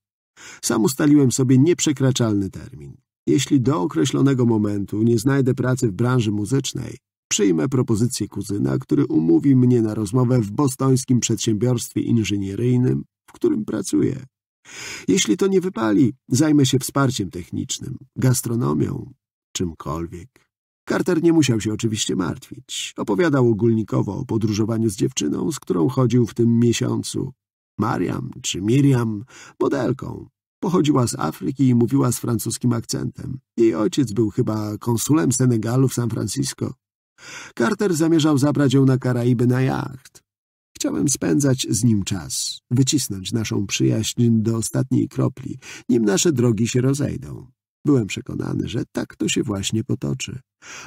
Sam ustaliłem sobie nieprzekraczalny termin. Jeśli do określonego momentu nie znajdę pracy w branży muzycznej, przyjmę propozycję kuzyna, który umówi mnie na rozmowę w bostońskim przedsiębiorstwie inżynieryjnym, w którym pracuję. Jeśli to nie wypali, zajmę się wsparciem technicznym, gastronomią, czymkolwiek. Carter nie musiał się oczywiście martwić. Opowiadał ogólnikowo o podróżowaniu z dziewczyną, z którą chodził w tym miesiącu. Mariam czy Miriam, modelką. Pochodziła z Afryki i mówiła z francuskim akcentem. Jej ojciec był chyba konsulem Senegalu w San Francisco. Carter zamierzał zabrać ją na Karaiby na jacht. Chciałem spędzać z nim czas, wycisnąć naszą przyjaźń do ostatniej kropli, nim nasze drogi się rozejdą. Byłem przekonany, że tak to się właśnie potoczy.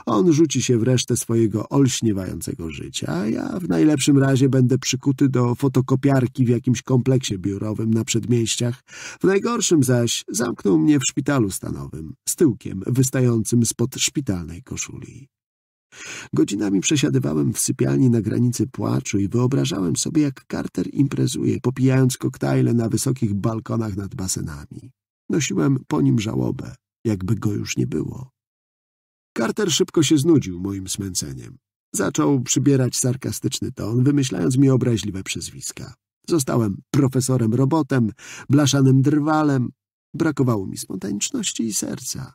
On rzuci się w resztę swojego olśniewającego życia, a ja w najlepszym razie będę przykuty do fotokopiarki w jakimś kompleksie biurowym na przedmieściach, w najgorszym zaś zamknął mnie w szpitalu stanowym, z tyłkiem wystającym spod szpitalnej koszuli. Godzinami przesiadywałem w sypialni na granicy płaczu i wyobrażałem sobie, jak Carter imprezuje, popijając koktajle na wysokich balkonach nad basenami. Nosiłem po nim żałobę jakby go już nie było. Carter szybko się znudził moim smęceniem. Zaczął przybierać sarkastyczny ton, wymyślając mi obraźliwe przezwiska. Zostałem profesorem robotem, blaszanym drwalem. Brakowało mi spontaniczności i serca.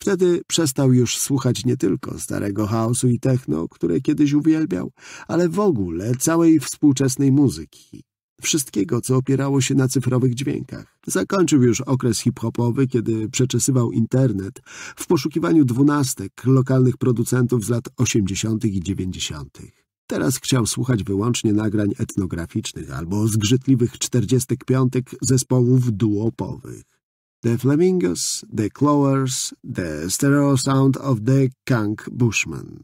Wtedy przestał już słuchać nie tylko starego chaosu i techno, które kiedyś uwielbiał, ale w ogóle całej współczesnej muzyki wszystkiego, co opierało się na cyfrowych dźwiękach. Zakończył już okres hip-hopowy, kiedy przeczesywał internet w poszukiwaniu dwunastek lokalnych producentów z lat 80. i 90. Teraz chciał słuchać wyłącznie nagrań etnograficznych albo zgrzytliwych czterdziestek piątek zespołów duopowych. The Flamingos, The Clawers, The Stereo Sound of the Kang Bushman.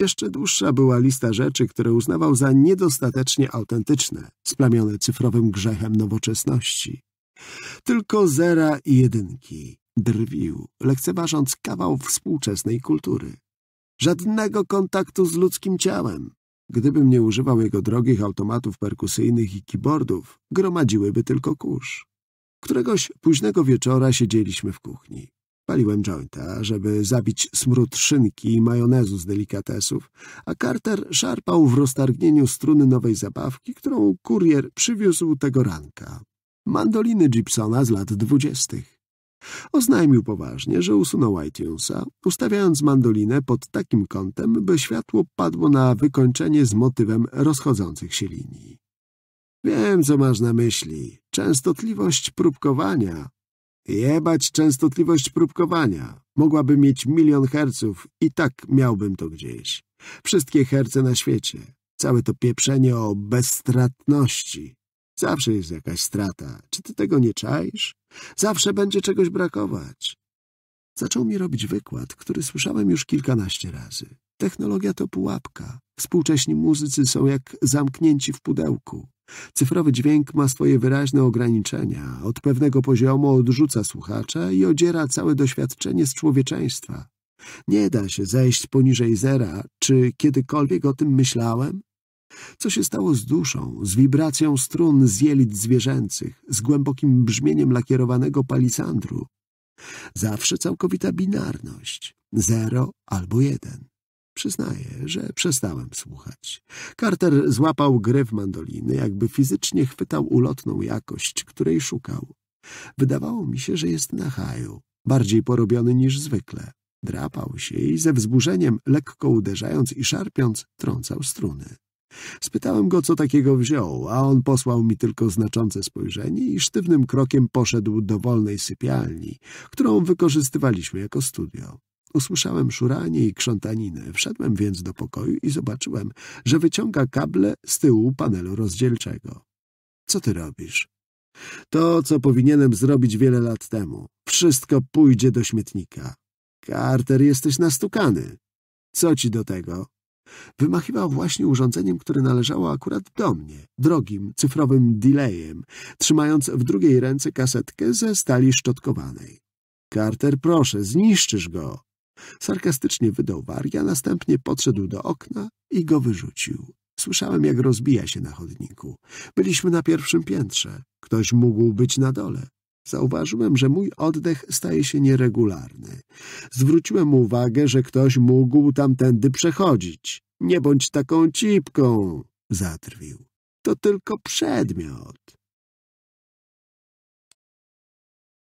Jeszcze dłuższa była lista rzeczy, które uznawał za niedostatecznie autentyczne, splamione cyfrowym grzechem nowoczesności. Tylko zera i jedynki drwił, lekceważąc kawał współczesnej kultury. Żadnego kontaktu z ludzkim ciałem. Gdybym nie używał jego drogich automatów perkusyjnych i keyboardów, gromadziłyby tylko kurz. Któregoś późnego wieczora siedzieliśmy w kuchni. Paliłem jointa, żeby zabić smród szynki i majonezu z delikatesów, a Carter szarpał w roztargnieniu struny nowej zabawki, którą kurier przywiózł tego ranka. Mandoliny Gibsona z lat dwudziestych. Oznajmił poważnie, że usunął iTunesa, ustawiając mandolinę pod takim kątem, by światło padło na wykończenie z motywem rozchodzących się linii. Wiem, co masz na myśli. Częstotliwość próbkowania Jebać częstotliwość próbkowania. Mogłaby mieć milion herców i tak miałbym to gdzieś. Wszystkie herce na świecie. Całe to pieprzenie o bezstratności. Zawsze jest jakaś strata. Czy ty tego nie czaisz? Zawsze będzie czegoś brakować. Zaczął mi robić wykład, który słyszałem już kilkanaście razy. Technologia to pułapka. Współcześni muzycy są jak zamknięci w pudełku. Cyfrowy dźwięk ma swoje wyraźne ograniczenia. Od pewnego poziomu odrzuca słuchacza i odziera całe doświadczenie z człowieczeństwa. Nie da się zejść poniżej zera. Czy kiedykolwiek o tym myślałem? Co się stało z duszą, z wibracją strun z jelit zwierzęcych, z głębokim brzmieniem lakierowanego palisandru? Zawsze całkowita binarność. Zero albo jeden. Przyznaję, że przestałem słuchać. Carter złapał grę w mandoliny, jakby fizycznie chwytał ulotną jakość, której szukał. Wydawało mi się, że jest na haju, bardziej porobiony niż zwykle. Drapał się i ze wzburzeniem, lekko uderzając i szarpiąc, trącał struny. Spytałem go, co takiego wziął, a on posłał mi tylko znaczące spojrzenie i sztywnym krokiem poszedł do wolnej sypialni, którą wykorzystywaliśmy jako studio. Usłyszałem szuranie i krzątaniny. Wszedłem więc do pokoju i zobaczyłem, że wyciąga kable z tyłu panelu rozdzielczego. Co ty robisz? To, co powinienem zrobić wiele lat temu. Wszystko pójdzie do śmietnika. Carter, jesteś nastukany. Co ci do tego? Wymachiwał właśnie urządzeniem, które należało akurat do mnie, drogim, cyfrowym delayem, trzymając w drugiej ręce kasetkę ze stali szczotkowanej. Carter, proszę, zniszczysz go. Sarkastycznie wydał waria, następnie podszedł do okna i go wyrzucił. Słyszałem, jak rozbija się na chodniku. Byliśmy na pierwszym piętrze. Ktoś mógł być na dole. Zauważyłem, że mój oddech staje się nieregularny. Zwróciłem uwagę, że ktoś mógł tamtędy przechodzić. Nie bądź taką cipką, zatrwił. To tylko przedmiot.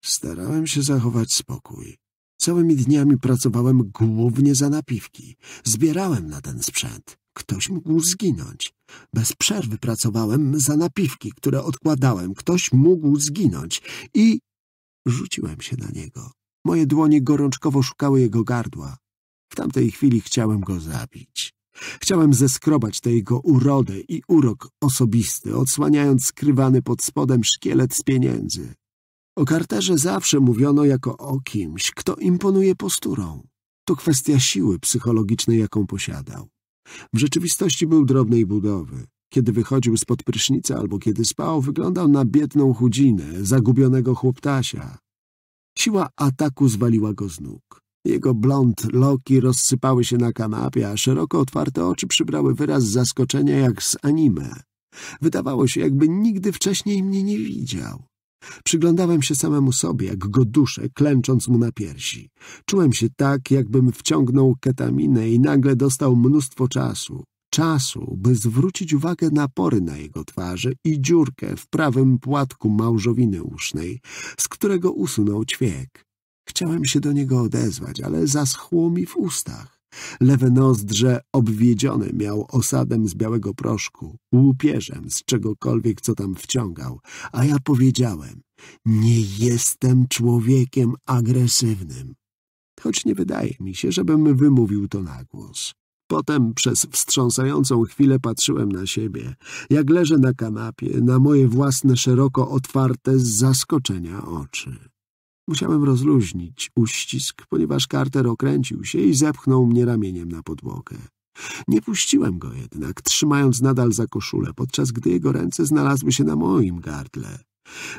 Starałem się zachować spokój. Całymi dniami pracowałem głównie za napiwki. Zbierałem na ten sprzęt. Ktoś mógł zginąć. Bez przerwy pracowałem za napiwki, które odkładałem. Ktoś mógł zginąć. I rzuciłem się na niego. Moje dłonie gorączkowo szukały jego gardła. W tamtej chwili chciałem go zabić. Chciałem zeskrobać tę jego urodę i urok osobisty, odsłaniając skrywany pod spodem szkielet z pieniędzy. O Carterze zawsze mówiono jako o kimś, kto imponuje posturą. To kwestia siły psychologicznej, jaką posiadał. W rzeczywistości był drobnej budowy. Kiedy wychodził spod prysznica albo kiedy spał, wyglądał na biedną chudzinę, zagubionego chłoptasia. Siła ataku zwaliła go z nóg. Jego blond loki rozsypały się na kanapie, a szeroko otwarte oczy przybrały wyraz zaskoczenia jak z anime. Wydawało się, jakby nigdy wcześniej mnie nie widział. Przyglądałem się samemu sobie, jak go duszę, klęcząc mu na piersi. Czułem się tak, jakbym wciągnął ketaminę i nagle dostał mnóstwo czasu. Czasu, by zwrócić uwagę na pory na jego twarzy i dziurkę w prawym płatku małżowiny usznej, z którego usunął ćwiek. Chciałem się do niego odezwać, ale zaschło mi w ustach. Lewe nozdrze obwiedzione miał osadem z białego proszku, łupieżem z czegokolwiek, co tam wciągał, a ja powiedziałem, nie jestem człowiekiem agresywnym. Choć nie wydaje mi się, żebym wymówił to na głos. Potem przez wstrząsającą chwilę patrzyłem na siebie, jak leżę na kanapie, na moje własne szeroko otwarte z zaskoczenia oczy. Musiałem rozluźnić uścisk, ponieważ Carter okręcił się i zepchnął mnie ramieniem na podłogę. Nie puściłem go jednak, trzymając nadal za koszulę, podczas gdy jego ręce znalazły się na moim gardle.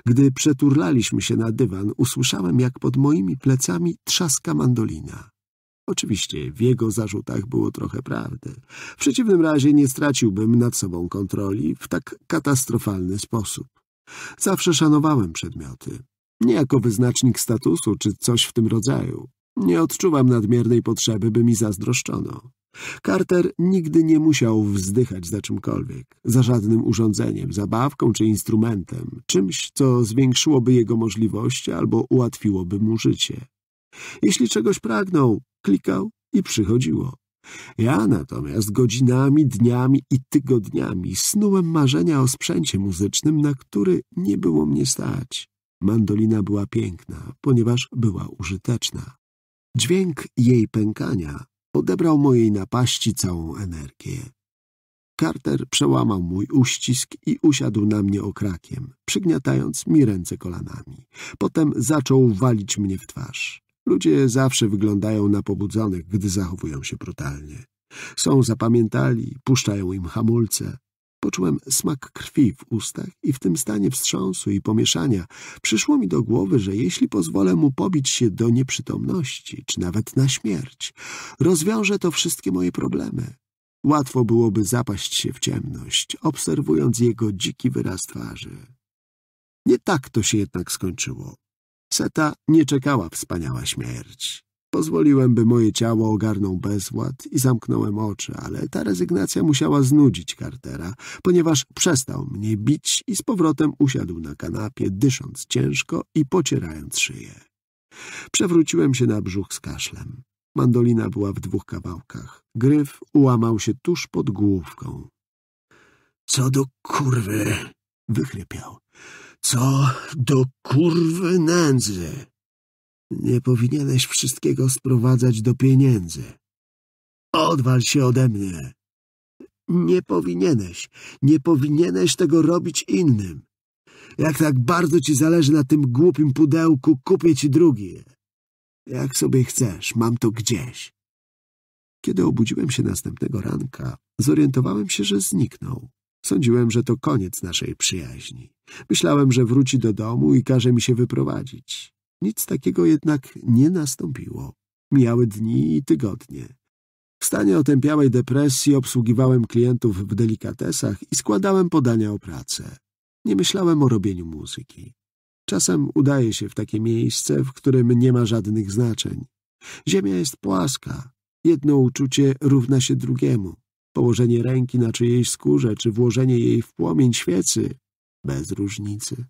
Gdy przeturlaliśmy się na dywan, usłyszałem, jak pod moimi plecami trzaska mandolina. Oczywiście w jego zarzutach było trochę prawdy. W przeciwnym razie nie straciłbym nad sobą kontroli w tak katastrofalny sposób. Zawsze szanowałem przedmioty. Nie jako wyznacznik statusu czy coś w tym rodzaju. Nie odczuwam nadmiernej potrzeby, by mi zazdroszczono. Carter nigdy nie musiał wzdychać za czymkolwiek, za żadnym urządzeniem, zabawką czy instrumentem, czymś, co zwiększyłoby jego możliwości albo ułatwiłoby mu życie. Jeśli czegoś pragnął, klikał i przychodziło. Ja natomiast godzinami, dniami i tygodniami snułem marzenia o sprzęcie muzycznym, na który nie było mnie stać. Mandolina była piękna, ponieważ była użyteczna. Dźwięk jej pękania odebrał mojej napaści całą energię. Carter przełamał mój uścisk i usiadł na mnie okrakiem, przygniatając mi ręce kolanami. Potem zaczął walić mnie w twarz. Ludzie zawsze wyglądają na pobudzonych, gdy zachowują się brutalnie. Są zapamiętali, puszczają im hamulce, Poczułem smak krwi w ustach i w tym stanie wstrząsu i pomieszania przyszło mi do głowy, że jeśli pozwolę mu pobić się do nieprzytomności, czy nawet na śmierć, rozwiąże to wszystkie moje problemy. Łatwo byłoby zapaść się w ciemność, obserwując jego dziki wyraz twarzy. Nie tak to się jednak skończyło. Seta nie czekała wspaniała śmierć. Pozwoliłem, by moje ciało ogarnął bezwład i zamknąłem oczy, ale ta rezygnacja musiała znudzić Cartera, ponieważ przestał mnie bić i z powrotem usiadł na kanapie, dysząc ciężko i pocierając szyję. Przewróciłem się na brzuch z kaszlem. Mandolina była w dwóch kawałkach. Gryf ułamał się tuż pod główką. — Co do kurwy! — wychrypiał. — Co do kurwy nędzy! Nie powinieneś wszystkiego sprowadzać do pieniędzy. Odwal się ode mnie. Nie powinieneś, nie powinieneś tego robić innym. Jak tak bardzo ci zależy na tym głupim pudełku, kupię ci drugie. Jak sobie chcesz, mam to gdzieś. Kiedy obudziłem się następnego ranka, zorientowałem się, że zniknął. Sądziłem, że to koniec naszej przyjaźni. Myślałem, że wróci do domu i każe mi się wyprowadzić. Nic takiego jednak nie nastąpiło. Mijały dni i tygodnie. W stanie otępiałej depresji obsługiwałem klientów w delikatesach i składałem podania o pracę. Nie myślałem o robieniu muzyki. Czasem udaje się w takie miejsce, w którym nie ma żadnych znaczeń. Ziemia jest płaska. Jedno uczucie równa się drugiemu. Położenie ręki na czyjejś skórze, czy włożenie jej w płomień świecy. Bez różnicy.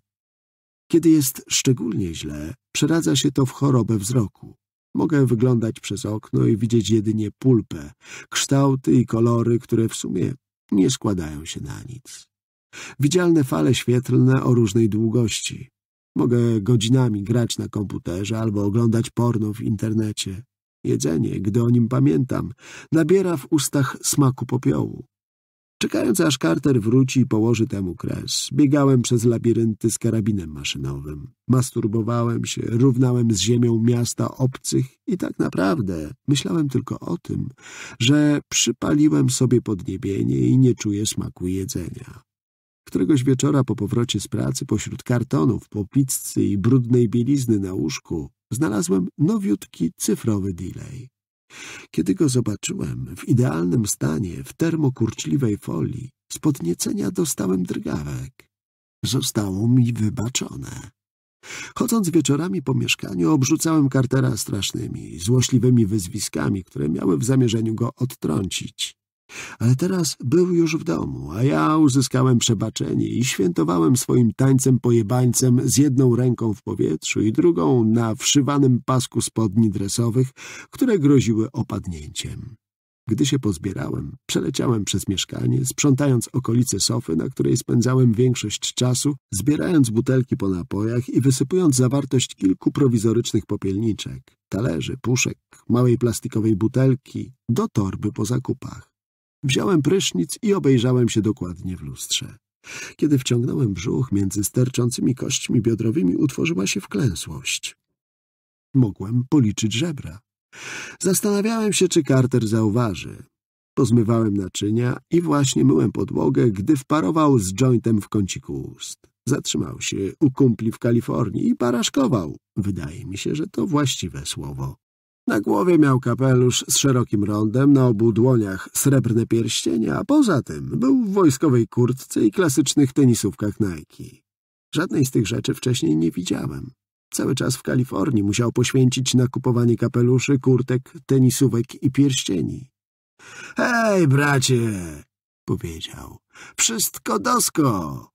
Kiedy jest szczególnie źle, przeradza się to w chorobę wzroku. Mogę wyglądać przez okno i widzieć jedynie pulpę, kształty i kolory, które w sumie nie składają się na nic. Widzialne fale świetlne o różnej długości. Mogę godzinami grać na komputerze albo oglądać porno w internecie. Jedzenie, gdy o nim pamiętam, nabiera w ustach smaku popiołu. Czekając, aż Carter wróci i położy temu kres, biegałem przez labirynty z karabinem maszynowym. Masturbowałem się, równałem z ziemią miasta obcych i tak naprawdę myślałem tylko o tym, że przypaliłem sobie podniebienie i nie czuję smaku jedzenia. Któregoś wieczora po powrocie z pracy pośród kartonów, po pizzy i brudnej bielizny na łóżku znalazłem nowiutki cyfrowy delay. Kiedy go zobaczyłem, w idealnym stanie, w termokurczliwej folii, z podniecenia dostałem drgawek. Zostało mi wybaczone. Chodząc wieczorami po mieszkaniu, obrzucałem Kartera strasznymi, złośliwymi wyzwiskami, które miały w zamierzeniu go odtrącić. Ale teraz był już w domu, a ja uzyskałem przebaczenie i świętowałem swoim tańcem pojebańcem z jedną ręką w powietrzu i drugą na wszywanym pasku spodni dresowych, które groziły opadnięciem. Gdy się pozbierałem, przeleciałem przez mieszkanie, sprzątając okolice sofy, na której spędzałem większość czasu, zbierając butelki po napojach i wysypując zawartość kilku prowizorycznych popielniczek, talerzy, puszek, małej plastikowej butelki do torby po zakupach. Wziąłem prysznic i obejrzałem się dokładnie w lustrze. Kiedy wciągnąłem brzuch, między sterczącymi kośćmi biodrowymi utworzyła się wklęsłość. Mogłem policzyć żebra. Zastanawiałem się, czy Carter zauważy. Pozmywałem naczynia i właśnie myłem podłogę, gdy wparował z jointem w kąciku ust. Zatrzymał się u kumpli w Kalifornii i paraszkował. Wydaje mi się, że to właściwe słowo. Na głowie miał kapelusz z szerokim rondem, na obu dłoniach srebrne pierścienie, a poza tym był w wojskowej kurtce i klasycznych tenisówkach Nike. Żadnej z tych rzeczy wcześniej nie widziałem. Cały czas w Kalifornii musiał poświęcić na kupowanie kapeluszy, kurtek, tenisówek i pierścieni. — Hej, bracie! — powiedział. — Wszystko dosko!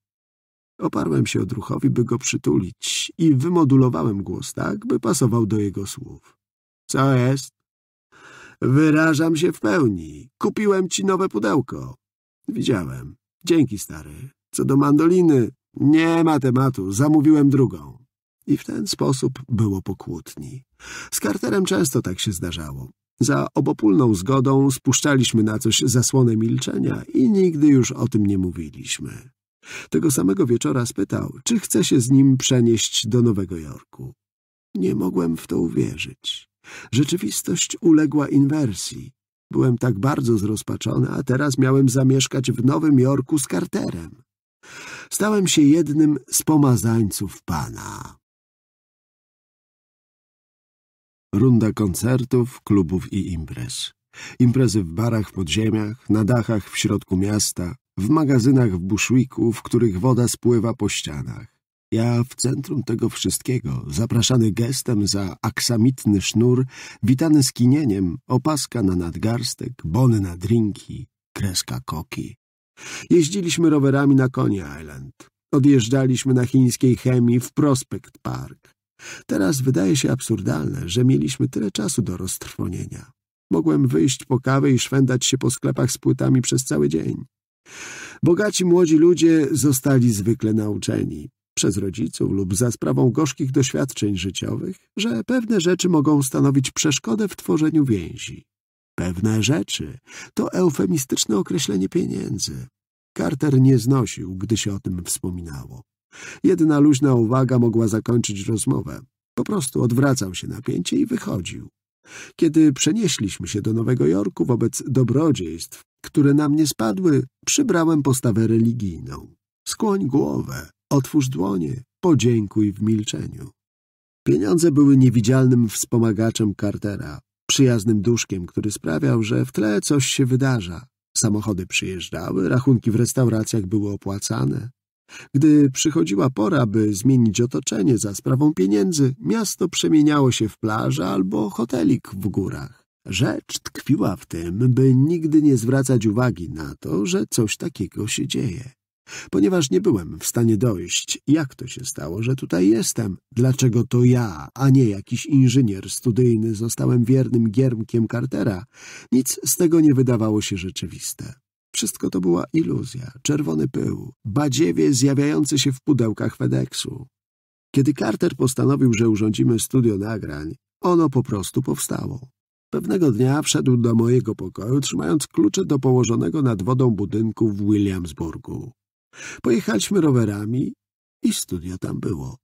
Oparłem się od ruchowi, by go przytulić i wymodulowałem głos tak, by pasował do jego słów. Co jest? Wyrażam się w pełni. Kupiłem ci nowe pudełko. Widziałem. Dzięki, stary. Co do mandoliny, nie ma tematu. Zamówiłem drugą. I w ten sposób było po kłótni. Z Carterem często tak się zdarzało. Za obopólną zgodą spuszczaliśmy na coś zasłonę milczenia i nigdy już o tym nie mówiliśmy. Tego samego wieczora spytał, czy chce się z nim przenieść do Nowego Jorku. Nie mogłem w to uwierzyć. Rzeczywistość uległa inwersji. Byłem tak bardzo zrozpaczony, a teraz miałem zamieszkać w Nowym Jorku z Carterem. Stałem się jednym z pomazańców Pana. Runda koncertów, klubów i imprez. Imprezy w barach w podziemiach, na dachach w środku miasta, w magazynach w Bushwicku, w których woda spływa po ścianach. Ja w centrum tego wszystkiego, zapraszany gestem za aksamitny sznur, witany skinieniem, opaska na nadgarstek, bony na drinki, kreska koki. Jeździliśmy rowerami na Coney Island. Odjeżdżaliśmy na chińskiej chemii w Prospect Park. Teraz wydaje się absurdalne, że mieliśmy tyle czasu do roztrwonienia. Mogłem wyjść po kawę i szwendać się po sklepach z płytami przez cały dzień. Bogaci młodzi ludzie zostali zwykle nauczeni przez rodziców lub za sprawą gorzkich doświadczeń życiowych, że pewne rzeczy mogą stanowić przeszkodę w tworzeniu więzi. Pewne rzeczy to eufemistyczne określenie pieniędzy. Carter nie znosił, gdy się o tym wspominało. Jedna luźna uwaga mogła zakończyć rozmowę. Po prostu odwracał się napięcie i wychodził. Kiedy przenieśliśmy się do Nowego Jorku wobec dobrodziejstw, które na mnie spadły, przybrałem postawę religijną. Skłoń głowę, Otwórz dłonie, podziękuj w milczeniu. Pieniądze były niewidzialnym wspomagaczem Cartera, przyjaznym duszkiem, który sprawiał, że w tle coś się wydarza. Samochody przyjeżdżały, rachunki w restauracjach były opłacane. Gdy przychodziła pora, by zmienić otoczenie za sprawą pieniędzy, miasto przemieniało się w plażę albo hotelik w górach. Rzecz tkwiła w tym, by nigdy nie zwracać uwagi na to, że coś takiego się dzieje ponieważ nie byłem w stanie dojść, jak to się stało, że tutaj jestem, dlaczego to ja, a nie jakiś inżynier studyjny zostałem wiernym giermkiem Cartera, nic z tego nie wydawało się rzeczywiste. Wszystko to była iluzja, czerwony pył, badziewie zjawiające się w pudełkach FedExu. Kiedy Carter postanowił, że urządzimy studio nagrań, ono po prostu powstało. Pewnego dnia wszedł do mojego pokoju, trzymając klucze do położonego nad wodą budynku w Williamsburgu. Pojechaliśmy rowerami i studio tam było.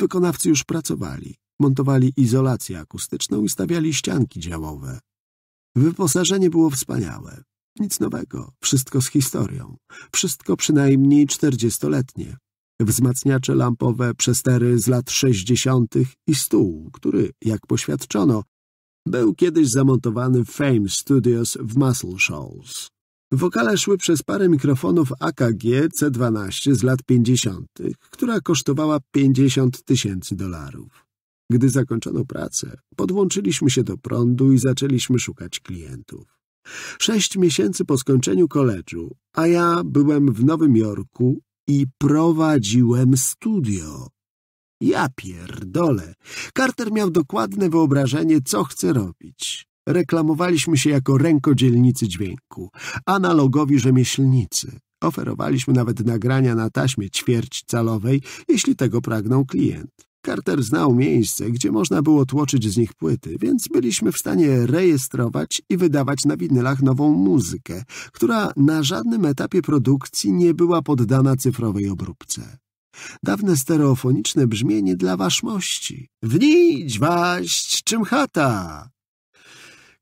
Wykonawcy już pracowali, montowali izolację akustyczną i stawiali ścianki działowe. Wyposażenie było wspaniałe. Nic nowego, wszystko z historią. Wszystko przynajmniej czterdziestoletnie. Wzmacniacze lampowe, przestery z lat sześćdziesiątych i stół, który, jak poświadczono, był kiedyś zamontowany w Fame Studios w Muscle Shoals. Wokale szły przez parę mikrofonów AKG C12 z lat 50., która kosztowała 50 tysięcy dolarów. Gdy zakończono pracę, podłączyliśmy się do prądu i zaczęliśmy szukać klientów. Sześć miesięcy po skończeniu koledżu, a ja byłem w Nowym Jorku i prowadziłem studio. Ja pierdolę. Carter miał dokładne wyobrażenie, co chce robić. Reklamowaliśmy się jako rękodzielnicy dźwięku, analogowi rzemieślnicy. Oferowaliśmy nawet nagrania na taśmie ćwierć calowej, jeśli tego pragnął klient. Carter znał miejsce, gdzie można było tłoczyć z nich płyty, więc byliśmy w stanie rejestrować i wydawać na winylach nową muzykę, która na żadnym etapie produkcji nie była poddana cyfrowej obróbce. Dawne stereofoniczne brzmienie dla waszmości. Wnić, waść, czym chata!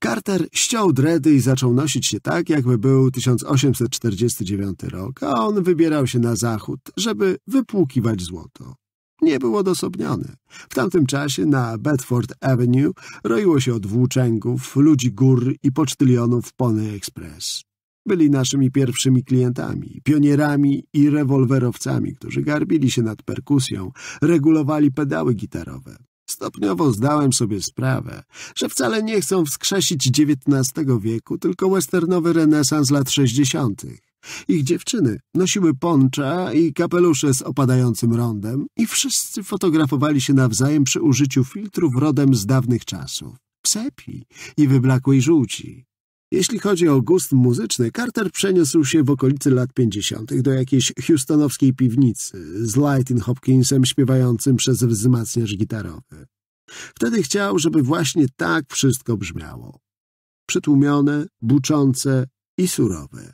Carter ściął dredy i zaczął nosić się tak, jakby był 1849 rok, a on wybierał się na zachód, żeby wypłukiwać złoto. Nie był odosobniony. W tamtym czasie na Bedford Avenue roiło się od włóczęgów, ludzi gór i pocztylionów Pony Express. Byli naszymi pierwszymi klientami, pionierami i rewolwerowcami, którzy garbili się nad perkusją, regulowali pedały gitarowe, Stopniowo zdałem sobie sprawę, że wcale nie chcą wskrzesić XIX wieku, tylko westernowy renesans lat 60. Ich dziewczyny nosiły poncza i kapelusze z opadającym rondem i wszyscy fotografowali się nawzajem przy użyciu filtrów rodem z dawnych czasów. Psepi i wyblakłej żółci. Jeśli chodzi o gust muzyczny, Carter przeniósł się w okolicy lat 50. do jakiejś houstonowskiej piwnicy z Lightin Hopkinsem śpiewającym przez wzmacniacz gitarowy. Wtedy chciał, żeby właśnie tak wszystko brzmiało. Przytłumione, buczące i surowe.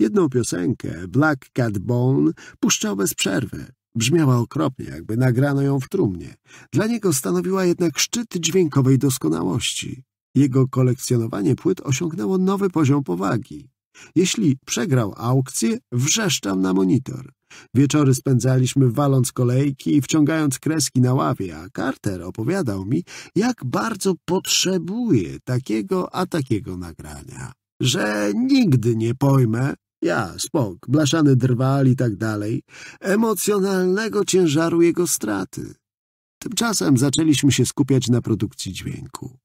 Jedną piosenkę, Black Cat Bone, puszczał bez przerwy. Brzmiała okropnie, jakby nagrano ją w trumnie. Dla niego stanowiła jednak szczyt dźwiękowej doskonałości. Jego kolekcjonowanie płyt osiągnęło nowy poziom powagi. Jeśli przegrał aukcję, wrzeszczał na monitor. Wieczory spędzaliśmy waląc kolejki i wciągając kreski na ławie, a Carter opowiadał mi, jak bardzo potrzebuje takiego a takiego nagrania. Że nigdy nie pojmę, ja, spok, blaszany drwal i tak dalej, emocjonalnego ciężaru jego straty. Tymczasem zaczęliśmy się skupiać na produkcji dźwięku.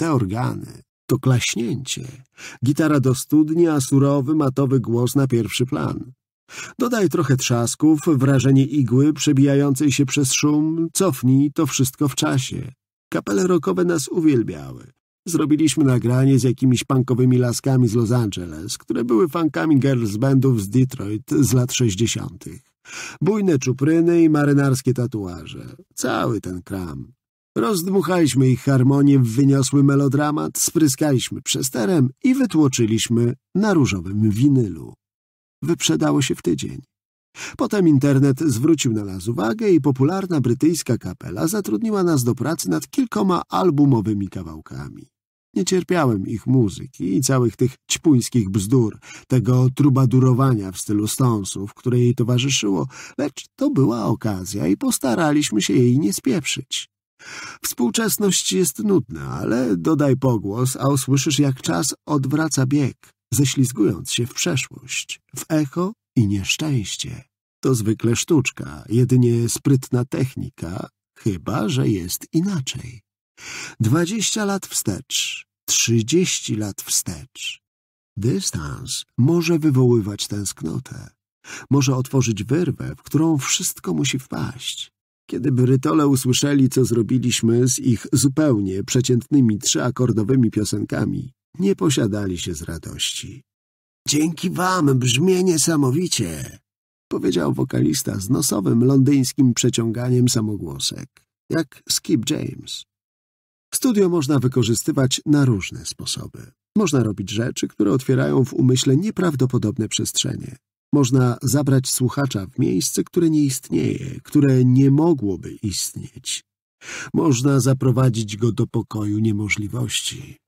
Te organy to klaśnięcie. Gitara do studni, a surowy, matowy głos na pierwszy plan. Dodaj trochę trzasków, wrażenie igły przebijającej się przez szum, cofnij to wszystko w czasie. Kapele rokowe nas uwielbiały. Zrobiliśmy nagranie z jakimiś punkowymi laskami z Los Angeles, które były fankami girls bandów z Detroit z lat 60. Bujne czupryny i marynarskie tatuaże. Cały ten kram. Rozdmuchaliśmy ich harmonię w wyniosły melodramat, spryskaliśmy przesterem i wytłoczyliśmy na różowym winylu. Wyprzedało się w tydzień. Potem internet zwrócił na nas uwagę i popularna brytyjska kapela zatrudniła nas do pracy nad kilkoma albumowymi kawałkami. Nie cierpiałem ich muzyki i całych tych ćpuńskich bzdur, tego trubadurowania w stylu stonsów, które jej towarzyszyło, lecz to była okazja i postaraliśmy się jej nie spieprzyć. Współczesność jest nudna, ale dodaj pogłos, a usłyszysz, jak czas odwraca bieg, ześlizgując się w przeszłość, w echo i nieszczęście. To zwykle sztuczka, jedynie sprytna technika, chyba że jest inaczej. Dwadzieścia lat wstecz, trzydzieści lat wstecz. Dystans może wywoływać tęsknotę. Może otworzyć wyrwę, w którą wszystko musi wpaść. Kiedy Brytole usłyszeli, co zrobiliśmy z ich zupełnie przeciętnymi trzyakordowymi piosenkami, nie posiadali się z radości. Dzięki wam brzmie niesamowicie, powiedział wokalista z nosowym londyńskim przeciąganiem samogłosek, jak Skip James. Studio można wykorzystywać na różne sposoby. Można robić rzeczy, które otwierają w umyśle nieprawdopodobne przestrzenie. Można zabrać słuchacza w miejsce, które nie istnieje, które nie mogłoby istnieć. Można zaprowadzić go do pokoju niemożliwości.